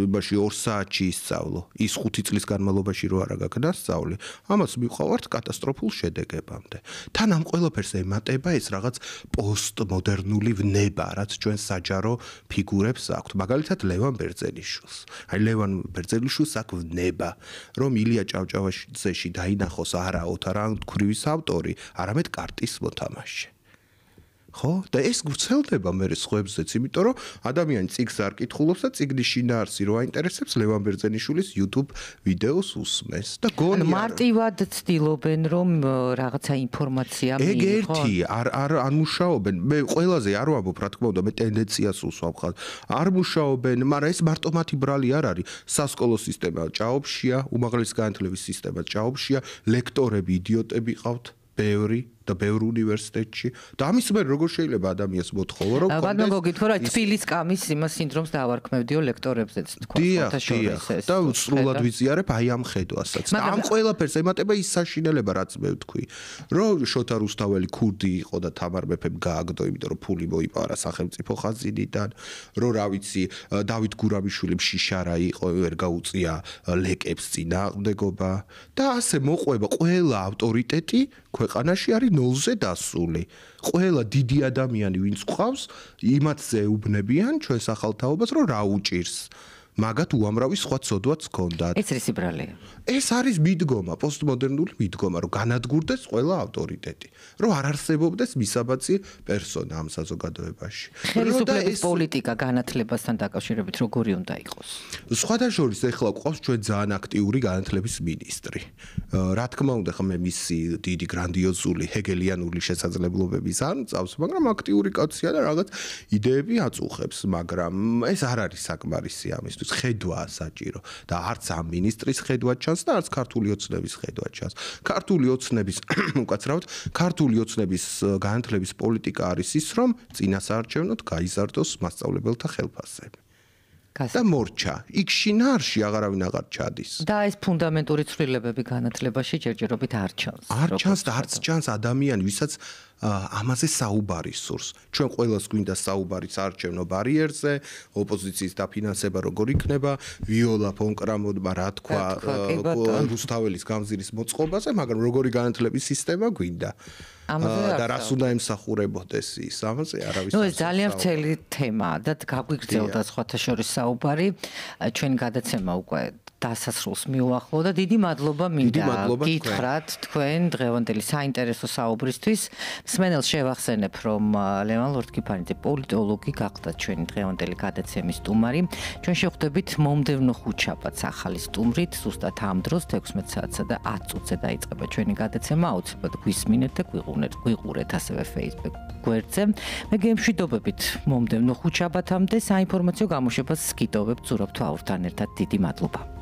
Speaker 1: იმაში 2 საათში ისწავლო ის 5 წლის განმავლობაში რო არ გაგასწავლე ამას მიყვარს კატასტროფულ შედეგებამდე თან ამ ყველაფერს ემატება ეს რაღაც პოსტმოდერნული ვნება რაც ჩვენ საჯარო ფიგურებს აქვთ მაგალითად ლევან ბერძენიშვილს აი ლევან ბერძელიშვილს აქვს ვნება რომ ილია ჭავჭავაშვილი ზეში დაინახოს არა ოთარან ქრივის ავტორი არამედ კარტის მოთამაშე ხო და ეს გვცელდება მე სხვებსაც იმიტომ რომ ადამიანი ციგს არ კითხულობს და ციგნი შინაარსი რო აინტერესებს ლევან ბერძენიშვილის YouTube ვიდეოს უსმენს
Speaker 2: და გონი მარტივად ცდილობენ რომ რაღაცა ინფორმაცია მიიღონ ეგ ერთი
Speaker 1: არ არ ანუშაობენ მე ყველაზე არ ვამბობ რა თქმა უნდა მე ტენდენციას უსვამ ხალხ არ მუშაობენ მაგრამ ეს მარტო მათი ბრალი არ არის სასკოლო სისტემა ჭაობშია უმაღლესი განათლების სისტემა ჭაობშია ლექტორები იდიოტები ყავთ ბევრი და ბევრ უნივერსიტეტში და ამის მე როგორ შეიძლება ადამიანს მოთხოვო რომ კონდეს ბატონო გოგი თქო
Speaker 2: რა თბილის კამის იმას სინდრომს დაავარქმევდიო ლექტორებზეც თქო
Speaker 1: ფოთაშორისა და სრულად ვიზიარებ აი ამ ხედვასაც და ამ ყველაფერს ემატება ის საშინელება რაც მე ვთქვი რომ შოთა რუსთაველი ქურდი იყო და თამარ მეფემ გააგდო იმიტომ რომ ფული მოიპარა სახელმწიფო ხაზინიდან რომ რა ვიცი დავით გურამიშვილი შიშარა იყო ვერ გაუწია ლეკებს წინააღმდეგობა და ასე მოყვება ყველა ავტორიტეტი ქვეყანაში არის ნულზე დასული. ყველა დიდი ადამიანი, ვინც ყავს, იმათზე უბნებიან ჩვენს ახალთაობას, რომ რა უჭირს. მაგათ უამრავი სხვა ცოდვაც ჰქონდათ. ეს არის ბრალე. ეს არის მიდგომა, პოსტმოდერნული მიდგომა, რომ განადგურდეს ყველა ავტორიტეტი, რომ არ არსებობდეს მისაბაცი პერსონა ამ საზოგადოებაში. ხელისუფლების
Speaker 2: პოლიტიკა განათლებასთან დაკავშირებით როგორი უნდა იყოს? სხვადასხვაშორის ეხლა ყავს ჩვენ
Speaker 1: ძალიან აქტიური განათლების მინისტრი. რა თქმა უნდა, ხომ მე მისი დიდი гранდიოზული ჰეგელიანული შესაძლებლობების არ წავს, მაგრამ აქტიური კაცია და რაღაც იდეები აწუხებს, მაგრამ ეს არ არის საკმარისი ამისთვის. ხელისუფლების ხედვა საჭირო და არც ამ მინისტრის ხედვა ჩანს და არც ქართული ოცნების ხედვა ჩანს. ქართული ოცნების უკაცრავად, ქართული ოცნების განათლების პოლიტიკა არის ის, რომ წინასაარჩევნოდ გაიზარდოს მასწავლებელთა ხელფასები. გასა და მორჩა. იქ შინარში აღარავინ აღარ ჩადის.
Speaker 2: და ეს ფუნდამენტური ცვლილებები განათლებაში ჯერჯერობით არ ჩანს. არ ჩანს და არ ჩანს
Speaker 1: ადამიანს, ვისაც ამაზე საუბარი სურს. ჩვენ ყოველას გვინდა საუბარიც არჩევნო ბარიერზე, ოპოზიციის დაფინანსება როგორ იქნება, ვიოლა ფონ კრამოდმა რა თქვა რუსთაველის გამზირის მოწყობაზე, მაგრამ როგორი განათლების სისტემა გვინდა?
Speaker 2: და რას უნდა
Speaker 1: ემსახურებოდეს ის
Speaker 2: ამაზე არავის ნუ ეს ძალიან ვრცელი თემაა და გაგვიგრძელდა სხვათა შორის საუბარი ჩვენ გადაცემა უკვე დასასრულს მიუახლო და დიდი მადლობა მინდა გითხრათ თქვენ დღევანდელი საინტერესო საუბრისთვის. მსმენელს შევახსენებ, რომ ლევან ლორდკიფანიძე პოლიტოლოგი გახდა ჩვენი დღევანდელი გადაცემის სტუმარი. ჩვენ შევხვდებით მომდევნო ხუთშაბათს ახალი სტუმრით, ზუსტად ამ დროს 16 საათსა და 10 წუთზე დაიწყება ჩვენი გადაცემა. აუცილებლად გვისმინეთ და გვიყურეთ, გვიყურეთ ასევე Facebook გვერდზე. მე გემშვიდობებით მომდევნო ხუთშაბათამდე საინფორმაციო გამოშვებას გიტოვებ ზურაბთ აურთან ერთად. დიდი მადლობა. Thank you